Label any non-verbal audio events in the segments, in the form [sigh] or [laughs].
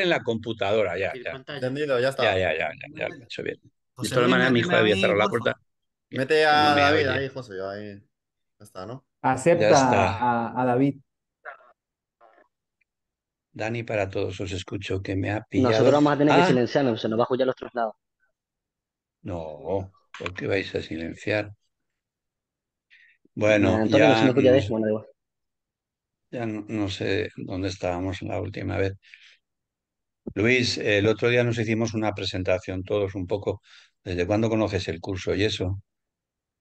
en la computadora, ya. ya. Entendido, ya está. Ya, ya, ya, ya, ya, bien. de todas maneras, mi hijo había cerrado la puerta. Mete a David ahí, José, ahí. Ya está, ¿no? Acepta A, David. Dani, para todos os escucho que me ha pillado. Nosotros vamos a tener que ah. silenciarnos, se nos va a juzgar los traslados. No, ¿por qué vais a silenciar? Bueno, ya, no, ya no sé dónde estábamos la última vez. Luis, el otro día nos hicimos una presentación todos un poco. ¿Desde cuándo conoces el curso y eso?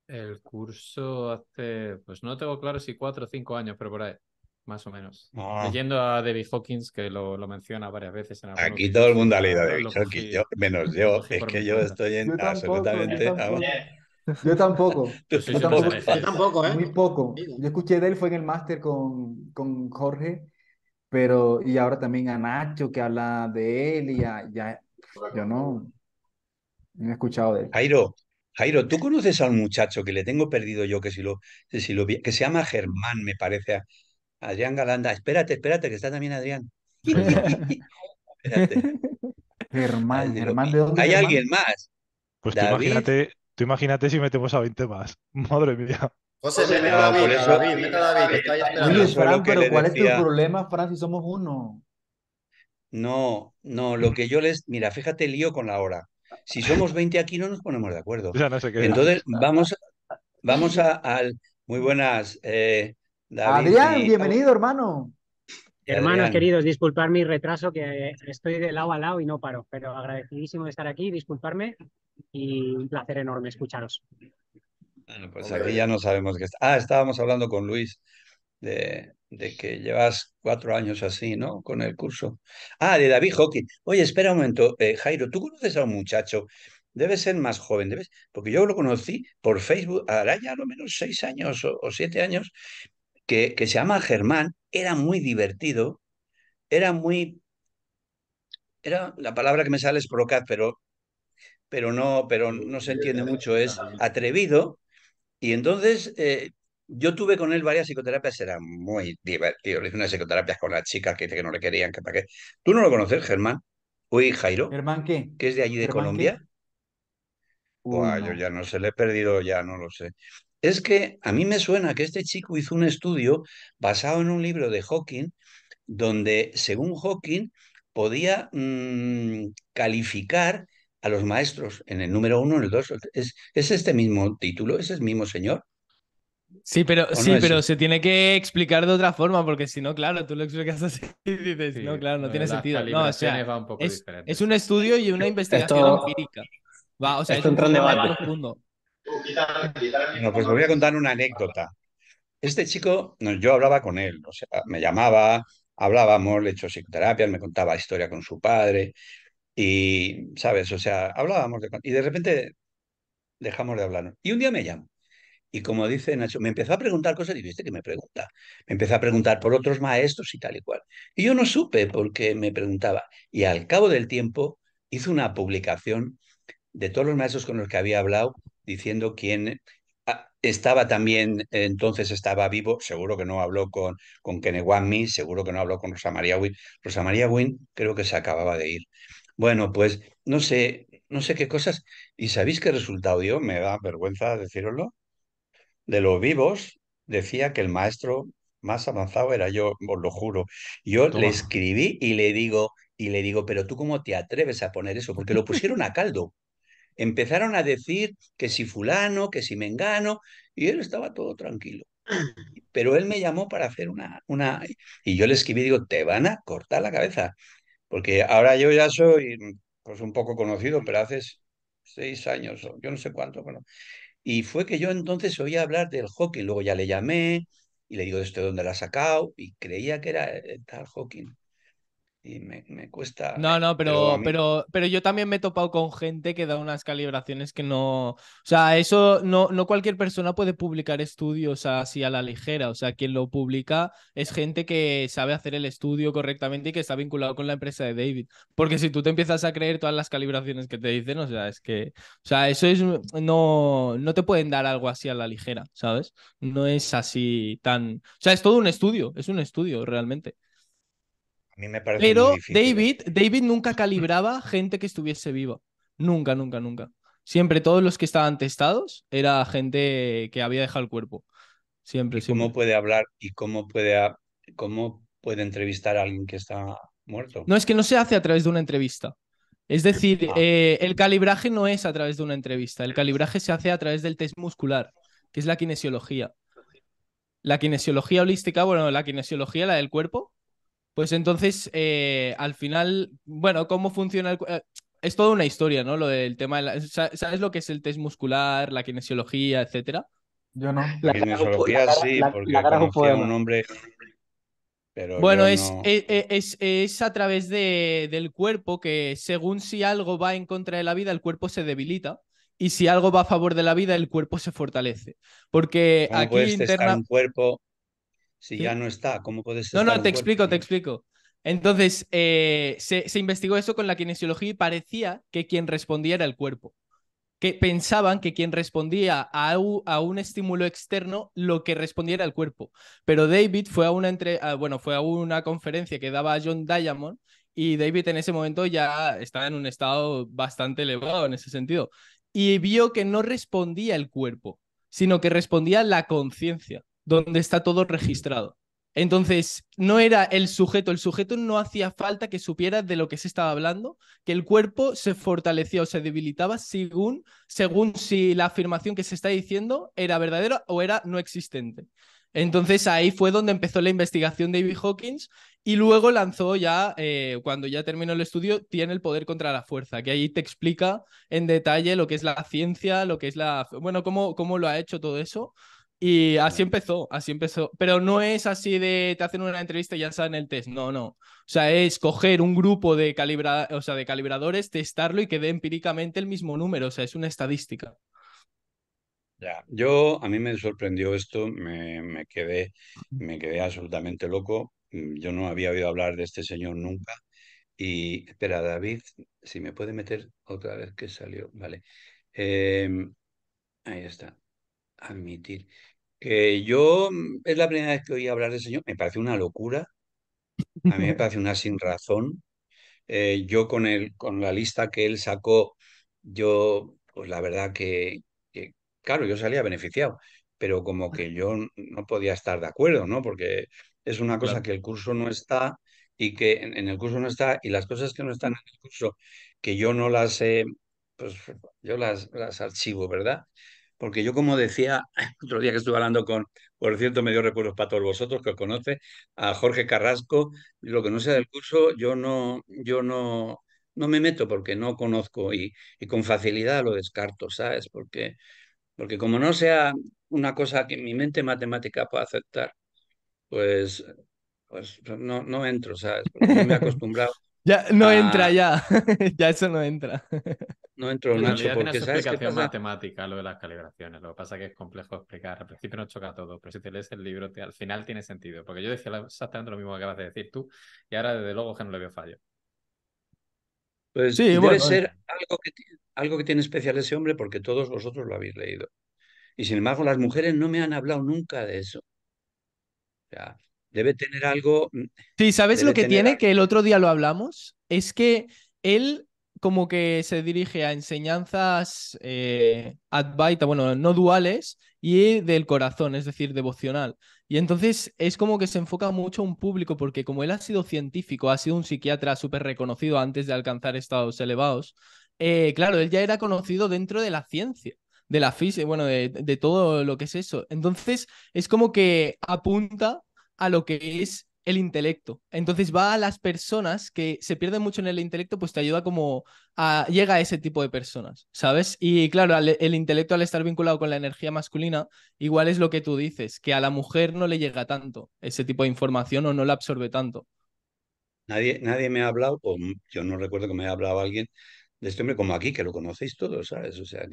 El curso hace, pues no tengo claro si cuatro o cinco años, pero por ahí, más o menos. Ah. Leyendo a David Hawkins, que lo, menciona varias veces. En Aquí todo el mundo ha leído a David Hawkins, menos [laughs] yo. Es que yo estoy en absolutamente... Yo tampoco. [laughs] Yo tampoco. [laughs] Yo ¿eh? Muy poco. Yo escuché de él, fue en el máster con, con Jorge pero y ahora también a Nacho que habla de él y ya, yo no, he escuchado de él. Jairo, Jairo, ¿tú conoces a un muchacho que le tengo perdido yo, que si lo, si que se llama Germán, me parece, Adrián Galanda? Espérate, espérate, que está también Adrián. [laughs] espérate. Germán, Germán, ¿de dónde? ¿Hay alguien más? Pues imagínate, tú imagínate si metemos a 20 más. [laughs] Madre mía. José, David, por pero ¿cuál es tu problema, Fran, si somos uno? No, no, lo que yo les... Mira, fíjate el lío con la hora. Si somos 20 aquí no nos ponemos de acuerdo. [laughs] Entonces, vamos, a, al... Muy buenas, eh, Adrián, bienvenido, hermano. Hermanos queridos, disculpar mi retraso, que estoy de lado a lado y no paro, pero agradecidísimo de estar aquí, disculparme y un placer enorme escucharos pues aquí ya no sabemos qué está. Ah, estábamos hablando con Luis de, que llevas cuatro años así, ¿no? Con el curso. Ah, de David Hawking. Oye, espera un momento, eh, Jairo, ¿tú conoces a un muchacho? Debe ser más joven, debes, porque yo lo conocí por Facebook, hará ya lo menos seis años o, siete años, que, se llama Germán, era muy divertido, era muy era la palabra que me sale es procaz, pero, pero, no, pero no se entiende mucho, es [laughs] atrevido, y entonces eh, yo tuve con él varias psicoterapias, era muy divertido. Le hice unas psicoterapias con las chicas que que no le querían, que para qué. ¿Tú no lo conoces, Germán? Uy, Jairo. ¿Germán qué? Que es de allí de Colombia. Yo ya no sé, le he perdido ya, no lo sé. Es que a mí me suena que este chico hizo un estudio basado en un libro de Hawking, donde según Hawking podía mm, calificar a los maestros en el número uno, en el dos. Es, este mismo título, es el mismo señor. Sí, pero, sí, pero se tiene que explicar de otra forma, porque si no, claro, tú lo explicas así [laughs] y dices, no, claro, no tiene sentido. No, es, un estudio y una investigación empírica. Va, o sea, esto es un debate profundo. pues me voy a contar una anécdota. Este chico, yo hablaba con él, o sea, me llamaba, hablábamos, le he hecho psicoterapia me contaba historia con su padre, y, ¿sabes? O sea, hablábamos Y de repente dejamos de hablar. Y un día me llamo. Y como dice Nacho, me empezó a preguntar cosas y viste que me pregunta. Me empezó a preguntar por otros maestros y tal y cual. Y yo no supe porque me preguntaba. Y al cabo del tiempo hizo una publicación de todos los maestros con los que había hablado diciendo quién ah, estaba también, entonces estaba vivo, seguro que no habló con, con seguro que no habló con Rosa María Wynn. Rosa María Wynn creo que se acababa de ir. Bueno, pues no sé, no sé qué cosas. ¿Y sabéis qué resultado dio? Me da vergüenza deciroslo. De los vivos decía que el maestro más avanzado era yo, os lo juro. Yo le escribí y le digo, y le digo, pero tú cómo te atreves a poner eso, porque lo pusieron a caldo. Empezaron a decir que si fulano, que si engano y él estaba todo tranquilo. Pero él me llamó para hacer una, una... Y yo le escribí, digo, te van a cortar la cabeza. Porque ahora yo ya soy pues un poco conocido, pero hace seis años, yo no sé cuánto. Bueno. Y fue que yo entonces oía hablar del Hawking. luego ya le llamé y le digo, ¿de dónde la ha sacado? Y creía que era eh, tal Hawking y me, cuesta. No, eh, no, pero, pero, yo también me he topado con gente que da unas calibraciones que no. O sea, eso no, no cualquier persona puede publicar estudios así a la ligera. O sea, quien lo publica es gente que sabe hacer el estudio correctamente y que está vinculado con la empresa de David. Porque si tú te empiezas a creer todas las calibraciones que te dicen, o sea, es que. O sea, eso es. No, no te pueden dar algo así a la ligera, ¿sabes? No es así tan. O sea, es todo un estudio, es un estudio realmente me Pero David, David nunca calibraba gente que estuviese viva. Nunca, nunca, nunca. Siempre todos los que estaban testados era gente que había dejado el cuerpo. Siempre, ¿Cómo puede hablar y cómo puede, cómo puede entrevistar a alguien que está muerto? No, es que no se hace a través de una entrevista. Es decir, ah. eh, el calibraje no es a través de una entrevista. El calibraje se hace a través del test muscular, que es la kinesiología. La kinesiología holística, bueno, la kinesiología, la del cuerpo, pues entonces, eh, al final, bueno, ¿cómo funciona el eh, es toda una historia, ¿no? Lo del tema de ¿Sabes lo que es el test muscular, la kinesiología, etcétera? Yo no. La kinesiología sí, la, porque un hombre... Pero bueno, e, e, es, es, a través de, del cuerpo que según si algo va en contra de la vida, el cuerpo se debilita. Y si algo va a favor de la vida, el cuerpo se fortalece. Porque aquí puedes interna... un cuerpo si ya no está, ¿cómo puedes No, no, te explico, te explico. Entonces, eh, se, investigó eso con la kinesiología y parecía que quien respondía era el cuerpo. Que pensaban que quien respondía a, un estímulo externo, lo que respondía era el cuerpo. Pero David fue a una, entre, bueno, fue a una conferencia que daba John Diamond y David en ese momento ya estaba en un estado bastante elevado en ese sentido. Y vio que no respondía el cuerpo, sino que respondía la conciencia donde está todo registrado. Entonces, no era el sujeto, el sujeto no hacía falta que supiera de lo que se estaba hablando, que el cuerpo se fortalecía o se debilitaba según, según si la afirmación que se está diciendo era verdadera o era no existente. Entonces ahí fue donde empezó la investigación de Hawkins y luego lanzó ya, eh, cuando ya terminó el estudio, tiene el poder contra la fuerza, que ahí te explica en detalle lo que es la ciencia, lo que es la, bueno, cómo, cómo lo ha hecho todo eso y así empezó, así empezó. Pero no es así de te hacen una entrevista y ya saben el test. No, no. O sea, es coger un grupo de, calibra... o sea, de calibradores, testarlo y que dé empíricamente el mismo número. O sea, es una estadística. Ya, yo a mí me sorprendió esto, me, quedé, me quedé absolutamente loco. Mm, yo no había oído hablar de este señor nunca. Y espera, David, si me puede meter otra vez que salió. Vale. Em, ahí está. Admitir. Eh, yo mm, es la primera vez que oí hablar del Señor, me parece una locura, a mí me [laughs] parece una sin razón. Eh, yo con, el, con la lista que él sacó, yo, pues la verdad que, claro, yo salía beneficiado, pero como que yo no podía estar de acuerdo, ¿no? Porque es una cosa que el curso no está y que en, el curso no está, y las cosas que no están en el curso, que yo no las he, pues yo las, las archivo, ¿verdad? porque yo como decía [laughs] otro día que estuve hablando con, por cierto, me dio recuerdos para todos vosotros que os conoce, a Jorge Carrasco, lo que no sea del curso, yo no, yo no, no me meto porque no conozco y, con facilidad lo descarto, ¿sabes? Porque, porque como no sea una cosa que mi mente matemática pueda aceptar, pues, pues no, no entro, ¿sabes? no me he acostumbrado. [laughs] ya, no entra ya, [laughs] ya eso no entra. No entro en la porque es explicación matemática lo de las calibraciones. Lo que pasa es que es complejo explicar. Al principio nos choca todo, pero si te lees el libro, al final tiene sentido. Porque yo decía exactamente lo mismo que acabas de decir tú, y ahora desde luego que no le veo fallo. Pues sí, debe ser eh. algo que, tiene especial ese hombre, porque todos vosotros lo habéis leído. Y sin embargo, las mujeres no me han hablado nunca de eso. O sea, debe tener algo. Mm, sí, ¿sabes lo que tiene? Que el otro día lo hablamos. Es que él como que se dirige a enseñanzas eh, advaita, bueno, no duales, y del corazón, es decir, devocional. Y entonces es como que se enfoca mucho a un público, porque como él ha sido científico, ha sido un psiquiatra súper reconocido antes de alcanzar estados elevados, eh, claro, él ya era conocido dentro de la ciencia de la física, bueno, de todo lo que es eso. Entonces, es como que apunta a lo que es el intelecto. Entonces va a las personas que se pierden mucho en el intelecto, pues te ayuda como a... llega a ese tipo de personas, ¿sabes? Y claro, el intelecto al estar vinculado con la energía masculina, igual es lo que tú dices, que a la mujer no le llega tanto ese tipo de información o no la absorbe tanto. Nadie, nadie me ha hablado, o yo no recuerdo que me haya hablado alguien de este hombre como aquí, que lo conocéis todos, ¿sabes? O sea,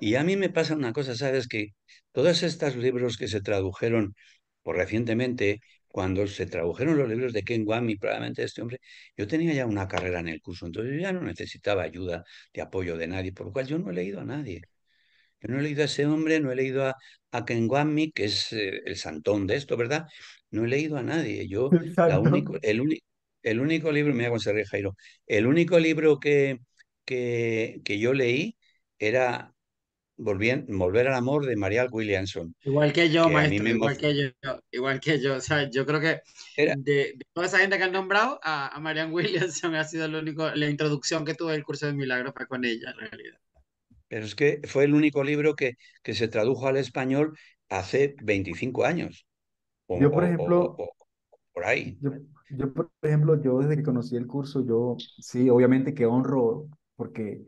Y a mí me pasa una cosa, ¿sabes? Que todos estos libros que se tradujeron por recientemente cuando se tradujeron los libros de Ken Wam probablemente este hombre, yo tenía ya una carrera en el curso, entonces yo ya no necesitaba ayuda de apoyo de nadie, por lo cual yo no he leído a nadie. Yo no he leído a ese hombre, no he leído a, a Ken Wami, que es eh, el santón de esto, ¿verdad? No he leído a nadie. [laughs] Yo, único, el, único libro, me voy Jairo, el único libro que, que, que yo leí era Volver al Amor de Marial Williamson. Igual que yo, maestro, igual que yo, igual que yo. O sea, yo creo que de, toda esa gente que han nombrado, a, Marian Williamson [laughs] ha sido el único, la introducción que tuve del curso de milagro fue con ella, en realidad. Pero es que fue el único libro que, que se tradujo al español hace 25 años. yo, por ejemplo, por ahí. Yo, yo, por ejemplo, yo desde que conocí el curso, yo sí, obviamente que honro, porque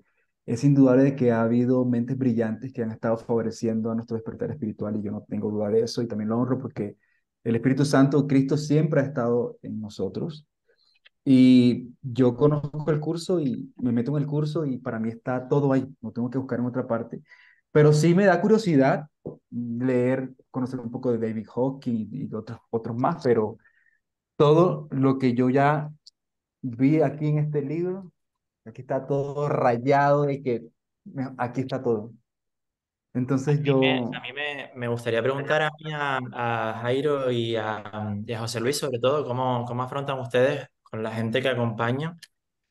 es indudable de que ha habido mentes brillantes que han estado favoreciendo a nuestro despertar espiritual y yo no tengo duda de eso y también lo honro porque el Espíritu Santo, Cristo siempre ha estado en nosotros. Y yo conozco el curso y me meto en el curso y para mí está todo ahí, no tengo que buscar en otra parte. Pero sí me da curiosidad leer, conocer un poco de David Hawking y, de otros, otros más, pero todo lo que yo ya vi aquí en este libro Aquí está todo rayado de que aquí está todo. Entonces yo... a mí me, gustaría preguntar a a, Jairo y a, José Luis, sobre todo, ¿cómo, cómo afrontan ustedes con la gente que acompaña,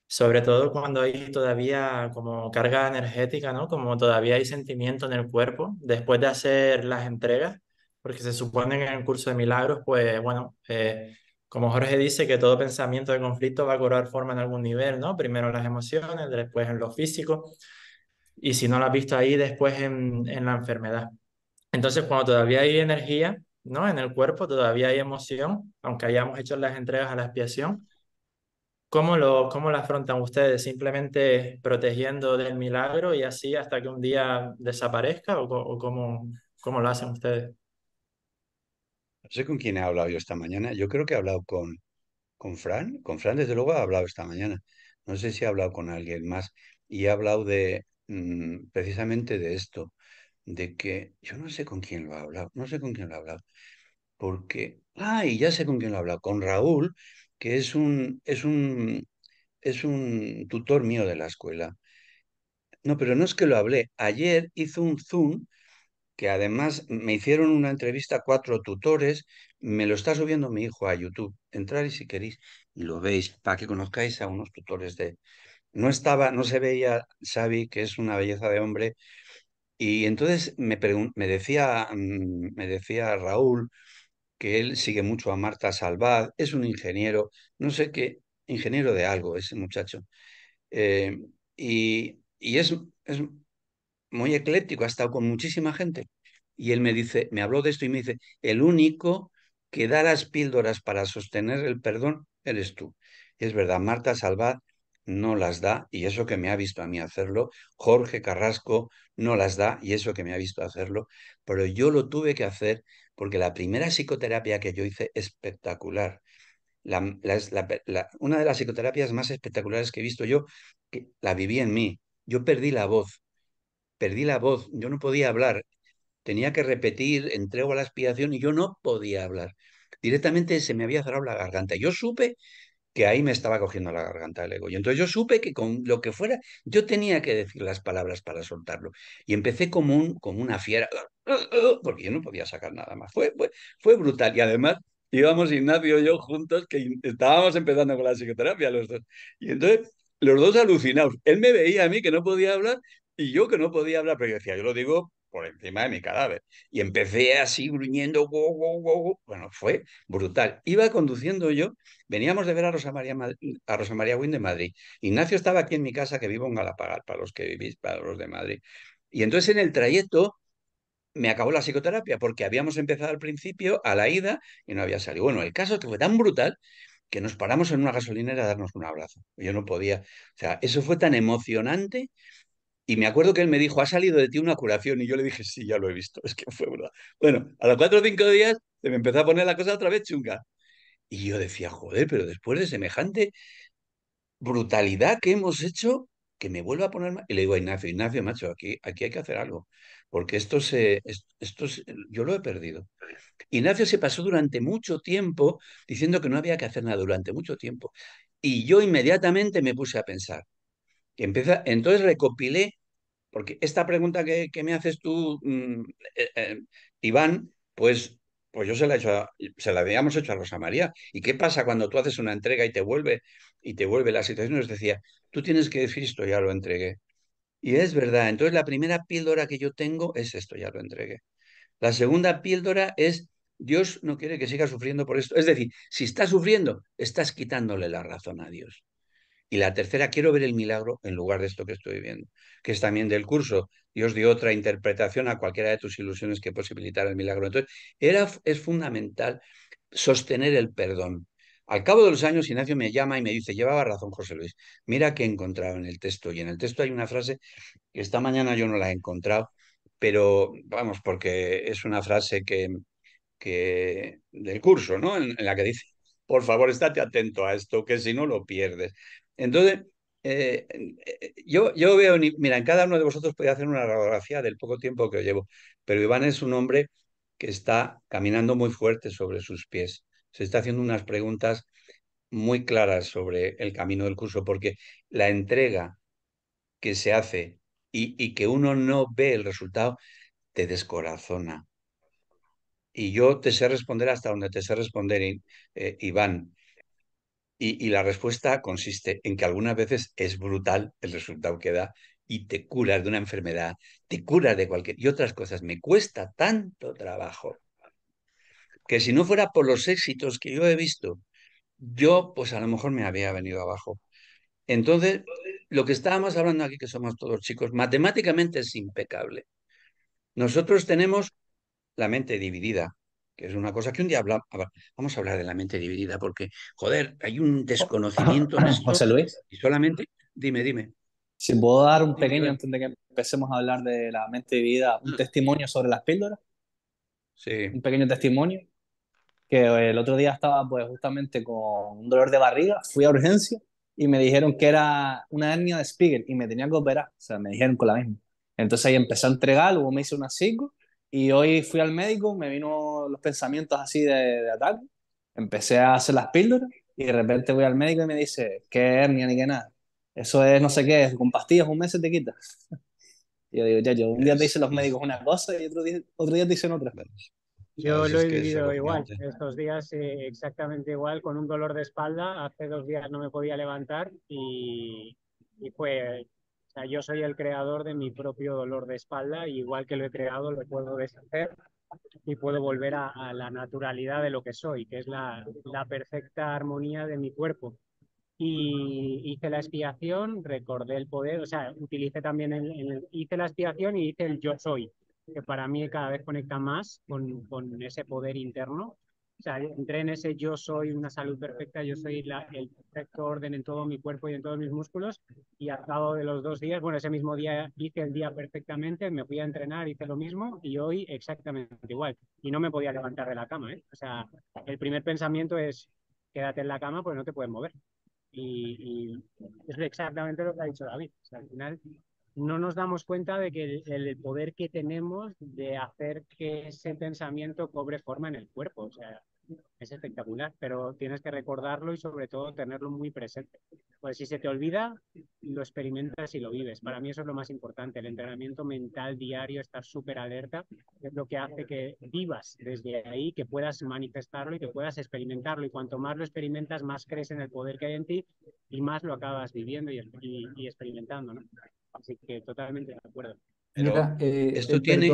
sobre todo cuando hay todavía como carga energética, ¿no? Como todavía hay sentimiento en el cuerpo después de hacer las entregas, porque se supone que en el curso de milagros, pues bueno, eh, como Jorge dice, que todo pensamiento de conflicto va a cobrar forma en algún nivel, ¿no? Primero en las emociones, después en lo físico, y si no lo has visto ahí, después en, la enfermedad. Entonces, cuando todavía hay energía, ¿no? En el cuerpo todavía hay emoción, aunque hayamos hecho las entregas a la expiación. ¿Cómo lo, cómo lo afrontan ustedes? ¿Simplemente protegiendo del milagro y así hasta que un día desaparezca? ¿O, o cómo, cómo lo hacen ustedes? No sé con quién he hablado yo esta mañana. Yo creo que he hablado con, con Fran. Con Fran, desde luego, he hablado esta mañana. No sé si ha hablado con alguien más. Y he hablado de mm, precisamente de esto, de que yo no sé con quién lo ha hablado, no sé con quién lo he hablado. Porque, ay ya sé con quién lo he hablado, con Raúl, que es un, es un, es un tutor mío de la escuela. No, pero no es que lo hablé. Ayer hizo un Zoom que además me hicieron una entrevista a cuatro tutores, me lo está subiendo mi hijo a YouTube. Entrar y si queréis y lo veis para que conozcáis a unos tutores de... No estaba, no se veía Xavi, que es una belleza de hombre. Y entonces me, me, decía, mm, me decía Raúl que él sigue mucho a Marta Salvad, es un ingeniero, no sé qué, ingeniero de algo ese muchacho. Eh, y, y es, es muy ecléctico, ha estado con muchísima gente. Y él me dice, me habló de esto y me dice, el único que da las píldoras para sostener el perdón eres tú. Y es verdad, Marta Salvad no las da, y eso que me ha visto a mí hacerlo, Jorge Carrasco no las da, y eso que me ha visto hacerlo, pero yo lo tuve que hacer porque la primera psicoterapia que yo hice espectacular, una de las psicoterapias más espectaculares que he visto yo, la viví en mí, yo perdí la voz, perdí la voz, yo no podía hablar, tenía que repetir, entrego a la expiación y yo no podía hablar. Directamente se me había cerrado la garganta. Yo supe que ahí me estaba cogiendo la garganta el ego. Y entonces yo supe que con lo que fuera, yo tenía que decir las palabras para soltarlo. Y empecé como, un, como una fiera, porque yo no podía sacar nada más. Fue, fue, fue brutal. Y además íbamos Ignacio y yo juntos, que estábamos empezando con la psicoterapia los dos. Y entonces los dos alucinados. Él me veía a mí que no podía hablar y yo que no podía hablar, pero yo decía, yo lo digo por encima de mi cadáver. Y empecé así gruñendo, wow, wow, wow. bueno, fue brutal. Iba conduciendo yo, veníamos de ver a Rosa María, a Rosa María de Madrid. Ignacio estaba aquí en mi casa, que vivo en Galapagar, para los que vivís, para los de Madrid. Y entonces en el trayecto me acabó la psicoterapia, porque habíamos empezado al principio, a la ida, y no había salido. Bueno, el caso fue tan brutal que nos paramos en una gasolinera a darnos un abrazo. Yo no podía, o sea, eso fue tan emocionante y me acuerdo que él me dijo, ha salido de ti una curación. Y yo le dije, sí, ya lo he visto, [laughs] es que fue verdad. Bueno, a los cuatro o cinco días se me empezó a poner la cosa otra vez chunga. Y yo decía, joder, pero después de semejante brutalidad que hemos hecho, que me vuelva a poner... Y le digo a Ignacio, Ignacio, macho, aquí, aquí hay que hacer algo, porque esto se, esto yo lo he perdido. Ignacio se pasó durante mucho tiempo diciendo que no había que hacer nada, durante mucho tiempo. Y yo inmediatamente me puse a pensar. Empieza, entonces recopilé porque esta pregunta que, me haces tú, mm, eh, eh, Iván, pues, pues yo se la, he hecho se la habíamos hecho a Rosa María. ¿Y qué pasa cuando tú haces una entrega y te vuelve, y te vuelve la situación? Nos decía, tú tienes que decir esto, ya lo entregué. Y es verdad, entonces la primera píldora que yo tengo es esto, ya lo entregué. La segunda píldora es Dios no quiere que siga sufriendo por esto. Es decir, si estás sufriendo, estás quitándole la razón a Dios. Y la tercera, quiero ver el milagro en lugar de esto que estoy viendo, que es también del curso. Dios dio otra interpretación a cualquiera de tus ilusiones que posibilitara el milagro. Entonces, era, es fundamental sostener el perdón. Al cabo de los años, Ignacio me llama y me dice, llevaba razón José Luis, mira que he encontrado en el texto. Y en el texto hay una frase que esta mañana yo no la he encontrado, pero vamos, porque es una frase que, que del curso, ¿no? en la que dice, por favor, estate atento a esto, que si no lo pierdes. Entonces, eh, yo, yo veo, mira, en cada uno de vosotros puede hacer una radiografía del poco tiempo que llevo, pero Iván es un hombre que está caminando muy fuerte sobre sus pies. Se está haciendo unas preguntas muy claras sobre el camino del curso, porque la entrega que se hace y, y que uno no ve el resultado te descorazona. Y yo te sé responder hasta donde te sé responder, eh, Iván. Y, la respuesta consiste en que algunas veces es brutal el resultado que da y te curas de una enfermedad, te curas de cualquier... Y otras cosas, me cuesta tanto trabajo que si no fuera por los éxitos que yo he visto, yo pues a lo mejor me había venido abajo. Entonces, lo que estábamos hablando aquí, que somos todos chicos, matemáticamente es impecable. Nosotros tenemos la mente dividida, es una cosa que un día hablamos, vamos a hablar de la mente dividida, porque, joder, hay un oh, ah, desconocimiento ah, en José Luis. Y solamente, dime, dime. Si puedo dar un pequeño, antes de que empecemos a hablar de la mente dividida, un mm. testimonio sobre las píldoras. Sí. Un pequeño testimonio. Que eh, el otro día estaba, pues, justamente con un dolor de barriga, fui a urgencia y me dijeron que era una hernia de Spiegel y me tenía que operar. O sea, me dijeron con la misma. Entonces ahí empecé a entregar, luego me hice una psico y hoy fui al médico, me vino los pensamientos así de, ataque, empecé a hacer las píldoras y de repente voy al médico y me dice, qué hernia ni qué nada. Eso es no sé qué, con pastillas un mes se te quita. [laughs] yo digo, ya, yo, un día te dicen los médicos una cosa y otro día, otro día te dicen otra. Yo lo he vivido igual, estos días eh, exactamente igual, con un dolor de espalda. Hace dos días no me podía levantar y, y fue o sea, yo soy el creador de mi propio dolor de espalda y igual que lo he creado lo puedo deshacer y puedo volver a, la naturalidad de lo que soy, que es la, la perfecta armonía de mi cuerpo. Y hice la expiación, recordé el poder, o sea, utilicé también, el, el, hice la expiación y hice el yo soy, que para mí cada vez conecta más con, con ese poder interno o sea, entré en ese yo soy una salud perfecta, yo soy la, el perfecto orden en todo mi cuerpo y en todos mis músculos. Y al cabo de los dos días, bueno, ese mismo día hice el día perfectamente, me fui a entrenar, hice lo mismo y hoy exactamente igual. Y no me podía levantar de la cama, ¿eh? O sea, el primer pensamiento es, quédate en la cama, porque no te puedes mover. Y, es exactamente lo que ha dicho David. al final no nos damos cuenta de que el, poder que tenemos de hacer que ese pensamiento cobre forma en el cuerpo. O sea, es espectacular, pero tienes que recordarlo y sobre todo tenerlo muy presente. Pues si se te olvida, lo experimentas y lo vives. Para mí eso es lo más importante, el entrenamiento mental diario, estar súper alerta, es lo que hace que vivas desde ahí, que puedas manifestarlo y que puedas experimentarlo. Y cuanto más lo experimentas, más crees en el poder que hay en ti y más lo acabas viviendo y, experimentando. ¿no? Así que totalmente de acuerdo. Eh, esto tiene...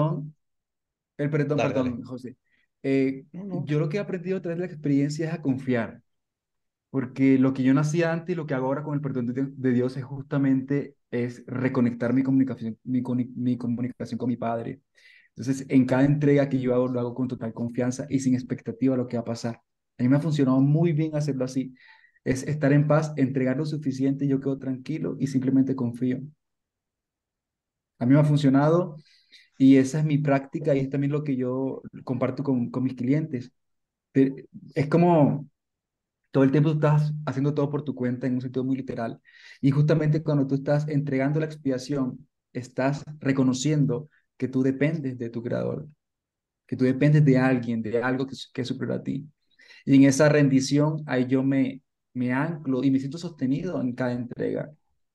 el perdón, perdón, José. Eh, yo lo que he aprendido a través de la experiencia es a confiar, porque lo que yo nací antes y lo que hago ahora con el perdón de, Dios es justamente es reconectar mi comunicación, mi, mi comunicación con mi Padre. Entonces, en cada entrega que yo hago, lo hago con total confianza y sin expectativa a lo que va a pasar. A mí me ha funcionado muy bien hacerlo así. Es estar en paz, entregar lo suficiente, yo quedo tranquilo y simplemente confío. A mí me ha funcionado y esa es mi práctica y es también lo que yo comparto con, con mis clientes. Es como todo el tiempo estás haciendo todo por tu cuenta en un sentido muy literal. Y justamente cuando tú estás entregando la expiación, estás reconociendo que tú dependes de tu creador, que tú dependes de alguien, de algo que, que es superior a ti. Y en esa rendición, ahí yo me, me anclo y me siento sostenido en cada entrega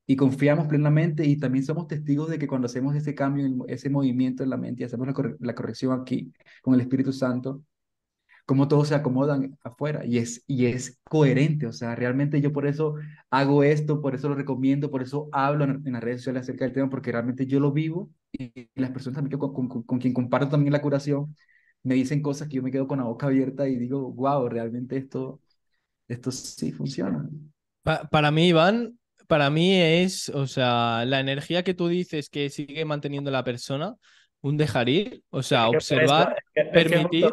y confiamos plenamente y también somos testigos de que cuando hacemos ese cambio, ese movimiento en la mente y hacemos la, corrección aquí con el Espíritu Santo, como todos se acomodan afuera y es, y es coherente, o sea, realmente yo por eso hago esto, por eso lo recomiendo, por eso hablo en, las redes sociales acerca del tema, porque realmente yo lo vivo y las personas también con, quien comparto también la curación me dicen cosas que yo me quedo con la boca abierta y digo, wow, realmente esto, esto sí funciona. para mí, Iván, para mí es, o sea, la energía que tú dices que sigue manteniendo la persona, un dejar ir, o sea, observar, permitir.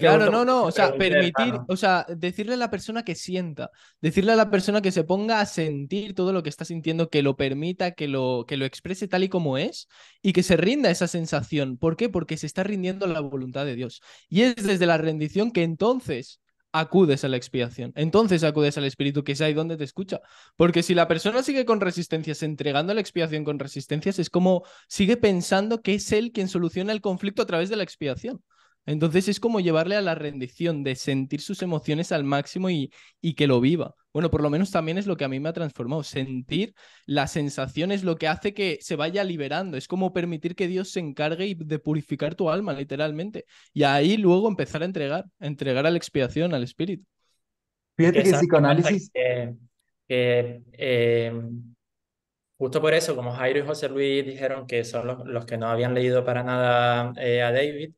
claro, no, no, o sea, permitir, o sea, decirle a la persona que sienta, decirle a la persona que se ponga a sentir todo lo que está sintiendo, que lo permita, que lo, que lo exprese tal y como es y que se rinda esa sensación. ¿Por qué? Porque se está rindiendo la voluntad de Dios. Y es desde la rendición que entonces acudes a la expiación. Entonces acudes al Espíritu, que es ahí donde te escucha. Porque si la persona sigue con resistencias, entregando la expiación con resistencias, es como sigue pensando que es él quien soluciona el conflicto a través de la expiación. Entonces es como llevarle a la rendición, de sentir sus emociones al máximo y, y, que lo viva. Bueno, por lo menos también es lo que a mí me ha transformado. Sentir la sensación es lo que hace que se vaya liberando. Es como permitir que Dios se encargue de purificar tu alma, literalmente. Y ahí luego empezar a entregar, entregar a la expiación, al espíritu. Fíjate que el psicoanálisis... Em, justo por eso, como Jairo y José Luis dijeron que son los, que no habían leído para nada eh, a David,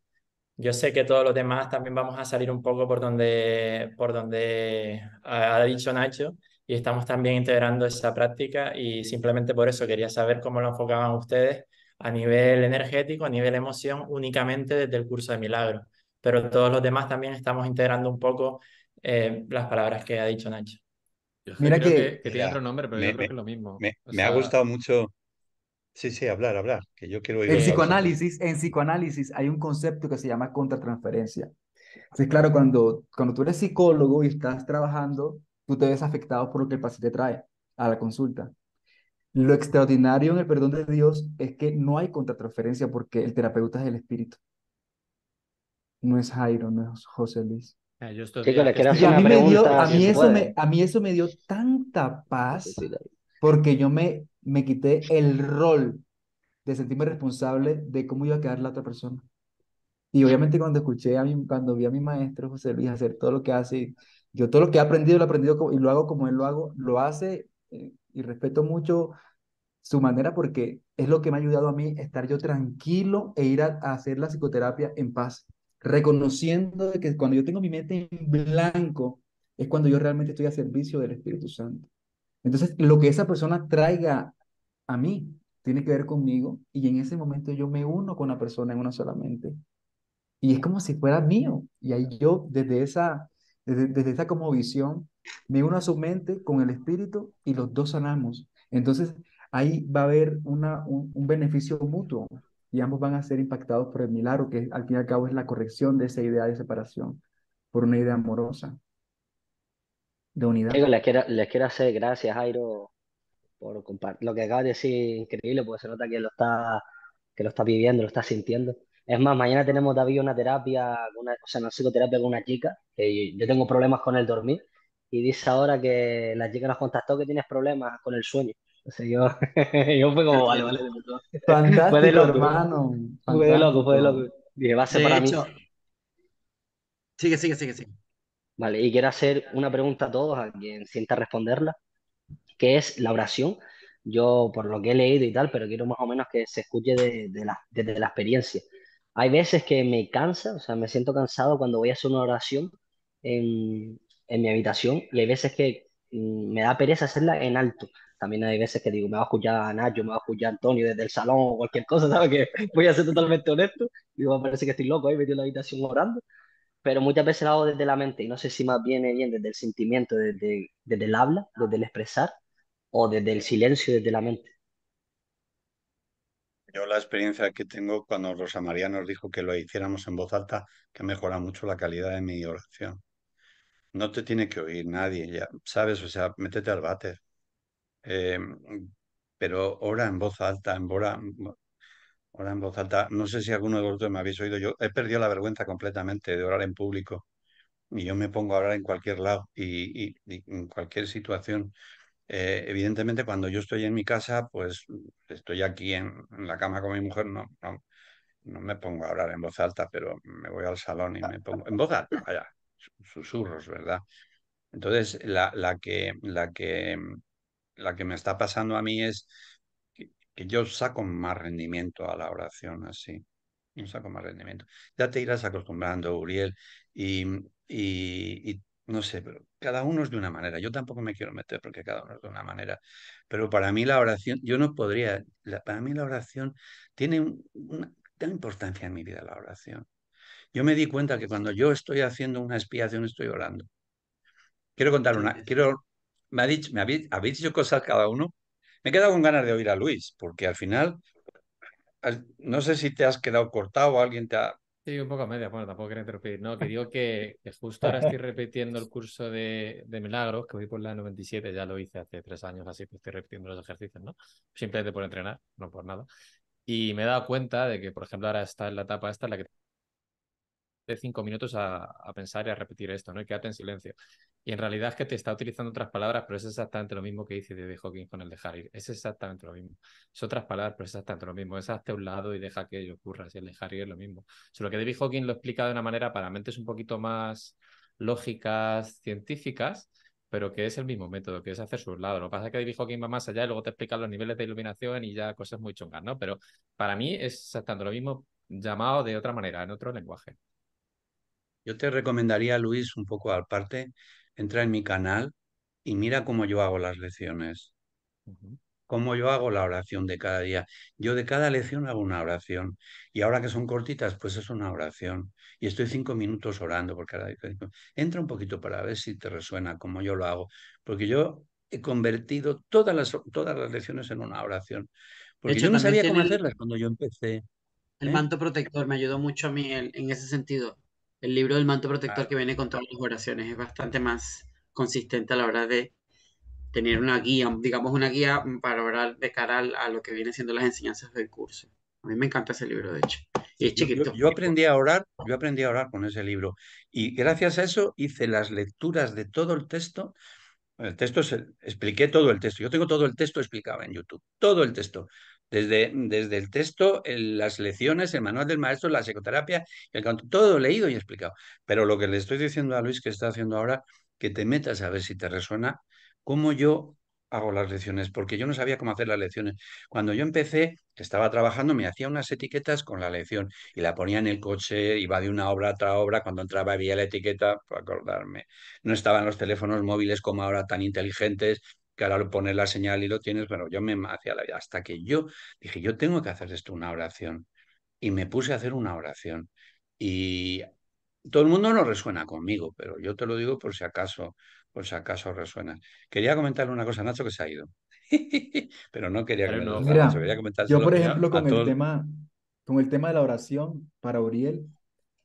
yo sé que todos los demás también vamos a salir un poco por donde, por donde ha dicho Nacho y estamos también integrando esa práctica y simplemente por eso quería saber cómo lo enfocaban ustedes a nivel energético, a nivel emoción, únicamente desde el curso de Milagro. Pero todos los demás también estamos integrando un poco eh, las palabras que ha dicho Nacho. Mira que, que, tiene otro nombre, pero yo creo que es lo mismo. Me, ha gustado mucho Sí, sí, hablar, hablar, que yo quiero ir. En psicoanálisis, en psicoanálisis hay un concepto que se llama contratransferencia. Entonces, claro, cuando, cuando tú eres psicólogo y estás trabajando, tú te ves afectado por lo que el paciente trae a la consulta. Lo extraordinario en el perdón de Dios es que no hay contratransferencia porque el terapeuta es el espíritu. No es Jairo, no es José Luis. Ah, yo estoy a, mí eso me, a mí eso me dio tanta paz porque yo me, me quité el rol de sentirme responsable de cómo iba a quedar la otra persona. Y obviamente cuando escuché a mi, cuando vi a mi maestro José Luis hacer todo lo que hace, yo todo lo que he aprendido lo he aprendido y lo hago como él lo hago, lo hace eh, y respeto mucho su manera porque es lo que me ha ayudado a mí estar yo tranquilo e ir a, a hacer la psicoterapia en paz, reconociendo que cuando yo tengo mi mente en blanco es cuando yo realmente estoy a servicio del Espíritu Santo. Entonces, lo que esa persona traiga a mí tiene que ver conmigo y en ese momento yo me uno con la persona en una solamente. Y es como si fuera mío. Y ahí yo, desde esa, desde, esa como visión, me uno a su mente con el espíritu y los dos sanamos. Entonces, ahí va a haber una, un, un beneficio mutuo y ambos van a ser impactados por el milagro, que al fin y al cabo es la corrección de esa idea de separación por una idea amorosa de unidad. Les quiero, les quiero hacer gracias, Jairo, por compartir. Lo que acabas de decir increíble, porque se nota que lo está, que lo está viviendo, lo está sintiendo. Es más, mañana tenemos David una terapia, una, o sea, una psicoterapia con una chica, que yo tengo problemas con el dormir, y dice ahora que la chica nos contactó que tienes problemas con el sueño. Entonces yo, [laughs] yo fue como, vale, vale. Fantástico, fue de loco, hermano. Fue de loco, fue de loco. Dije, va a ser para mí. Sigue, sigue, sigue, sigue. ¿vale? Y quiero hacer una pregunta a todos, a quien sienta responderla, que es la oración. Yo, por lo que he leído y tal, pero quiero más o menos que se escuche de, de la, desde la experiencia. Hay veces que me cansa, o sea, me siento cansado cuando voy a hacer una oración en, en mi habitación y hay veces que mm, me da pereza hacerla en alto. También hay veces que digo, me va a escuchar Nacho, me va a escuchar Antonio desde el salón o cualquier cosa, ¿sabes? Que voy a ser totalmente honesto. Digo, ah, parece que estoy loco ahí metido en la habitación orando pero muchas veces lo hago desde la mente y no sé si más viene bien desde el sentimiento, desde, el habla, desde el expresar o desde el silencio, desde la mente. Yo la experiencia que tengo cuando Rosa María nos dijo que lo hiciéramos en voz alta, que mejora mucho la calidad de mi oración. No te tiene que oír nadie, ya sabes, o sea, métete al váter. Eh, pero ora en voz alta, en, ora, Orar en voz alta. No sé si alguno de vosotros me habéis oído. Yo he perdido la vergüenza completamente de orar en público. Y yo me pongo a orar en cualquier lado y, en cualquier situación. Eh, evidentemente, cuando yo estoy en mi casa, pues estoy aquí en, la cama con mi mujer, no, no, no, me pongo a orar en voz alta, pero me voy al salón y me pongo en voz alta, vaya, susurros, ¿verdad? Entonces, la, que, la, que, la que me está pasando a mí es que yo saco más rendimiento a la oración así. Yo saco más rendimiento. Ya te irás acostumbrando, Uriel, y, no sé, pero cada uno es de una manera. Yo tampoco me quiero meter porque cada uno es de una manera. Pero para mí la oración, yo no podría, para mí la oración tiene una gran importancia en mi vida, la oración. Yo me di cuenta que cuando yo estoy haciendo una expiación, estoy orando. Quiero contar una, quiero, me, ha dicho, me habéis dicho cosas cada uno me he quedado con ganas de oír a Luis, porque al final, no sé si te has quedado cortado o alguien te ha... Sí, un poco a media, bueno, tampoco quería interrumpir. No, que [laughs] digo que, justo ahora estoy repitiendo el curso de, de, milagros, que voy por la 97, ya lo hice hace tres años, así que estoy repitiendo los ejercicios, ¿no? Simplemente por entrenar, no por nada. Y me he dado cuenta de que, por ejemplo, ahora está en la etapa esta en la que de cinco minutos a, pensar y a repetir esto, ¿no? Y quédate en silencio. Y en realidad es que te está utilizando otras palabras, pero es exactamente lo mismo que dice David Hawking con el dejar ir. Es exactamente lo mismo. Es otras palabras, pero es exactamente lo mismo. Es hazte un lado y deja que ello ocurra. Si el dejar ir es lo mismo. Solo que David Hawking lo explica de una manera para mentes un poquito más lógicas, científicas, pero que es el mismo método, que es hacer su lado. Lo que pasa es que David Hawking va más allá y luego te explica los niveles de iluminación y ya cosas muy chungas, ¿no? Pero para mí es exactamente lo mismo llamado de otra manera, en otro lenguaje. Yo te recomendaría, Luis, un poco aparte, entra en mi canal y mira cómo yo hago las lecciones. Cómo yo hago la oración de cada día. Yo de cada lección hago una oración. Y ahora que son cortitas, pues es una oración. Y estoy cinco minutos orando, porque entra un poquito para ver si te resuena como yo lo hago. Porque yo he convertido todas las, todas las lecciones en una oración. Porque yo no sabía cómo hacerlas cuando yo empecé. El ¿eh? manto protector me ayudó mucho a mí en ese sentido el libro del manto protector que viene con todas las oraciones es bastante más consistente a la hora de tener una guía, digamos una guía para orar de cara a, lo que viene siendo las enseñanzas del curso. A mí me encanta ese libro, de hecho. Y es chiquito. Yo, aprendí a orar, yo aprendí a orar con ese libro. Y gracias a eso hice las lecturas de todo el texto. El texto, se, expliqué todo el texto. Yo tengo todo el texto explicado en YouTube. Todo el texto. Desde, el texto, las lecciones, el manual del maestro, la psicoterapia, el, todo leído y explicado. Pero lo que le estoy diciendo a Luis que está haciendo ahora, que te metas a ver si te resuena, cómo yo hago las lecciones, porque yo no sabía cómo hacer las lecciones. Cuando yo empecé, estaba trabajando, me hacía unas etiquetas con la lección y la ponía en el coche, iba de una obra a otra obra, cuando entraba había la etiqueta, para acordarme. No estaban los teléfonos móviles como ahora tan inteligentes, que ahora pones la señal y lo tienes, pero yo me hacía la Hasta que yo dije, yo tengo que hacer esto una oración. Y me puse a hacer una oración. Y todo el mundo no resuena conmigo, pero yo te lo digo por si acaso, por si acaso resuena. Quería comentarle una cosa Nacho que se ha ido. [laughs] pero no quería no, Yo, por ejemplo, con el, tema, con el tema de la oración para Uriel,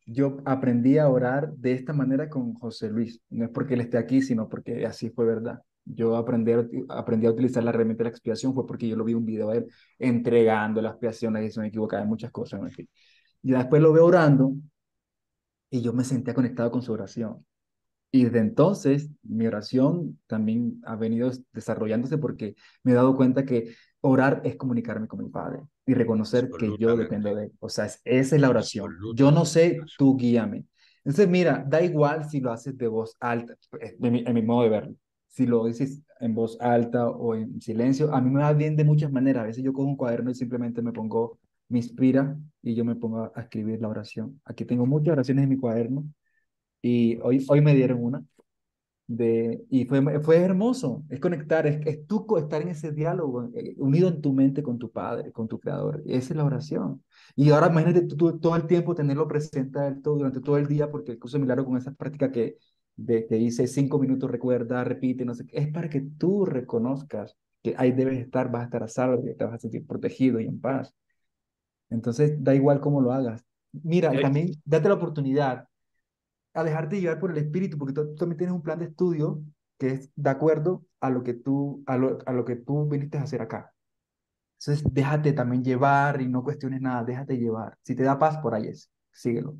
yo aprendí a orar de esta manera con José Luis. No es porque él esté aquí, sino porque así fue verdad yo aprendí, aprendí a utilizar la herramienta de la expiación fue porque yo lo vi un video de él entregando la expiación, la decisión equivocada, muchas cosas, en fin. Y después lo veo orando y yo me sentía conectado con su oración. Y desde entonces mi oración también ha venido desarrollándose porque me he dado cuenta que orar es comunicarme con mi Padre y reconocer que yo dependo de Él. O sea, esa es la oración. Yo no sé, tú guíame. Entonces, mira, da igual si lo haces de voz alta, en eh, en mi modo de verlo si lo dices en voz alta o en silencio. A mí me va bien de muchas maneras. A veces yo cojo un cuaderno y simplemente me pongo, me inspira y yo me pongo a escribir la oración. Aquí tengo muchas oraciones en mi cuaderno y hoy, hoy me dieron una. De, y fue, fue hermoso, es conectar, es, es tú estar en ese diálogo, eh, unido en tu mente con tu Padre, con tu Creador. Esa es la oración. Y ahora imagínate tú, todo el tiempo tenerlo presente todo, durante todo el día, porque el curso de milagro con esa práctica que, te dice cinco minutos, recuerda, repite, no sé es para que tú reconozcas que ahí debes estar, vas a estar a salvo, te vas a sentir protegido y en paz. Entonces, da igual cómo lo hagas. Mira, eh, también date la oportunidad a dejarte llevar por el espíritu, porque tú, también tienes un plan de estudio que es de acuerdo a lo que tú, a lo, a lo que tú viniste a hacer acá. Entonces, déjate también llevar y no cuestiones nada, déjate llevar. Si te da paz, por ahí es. Síguelo.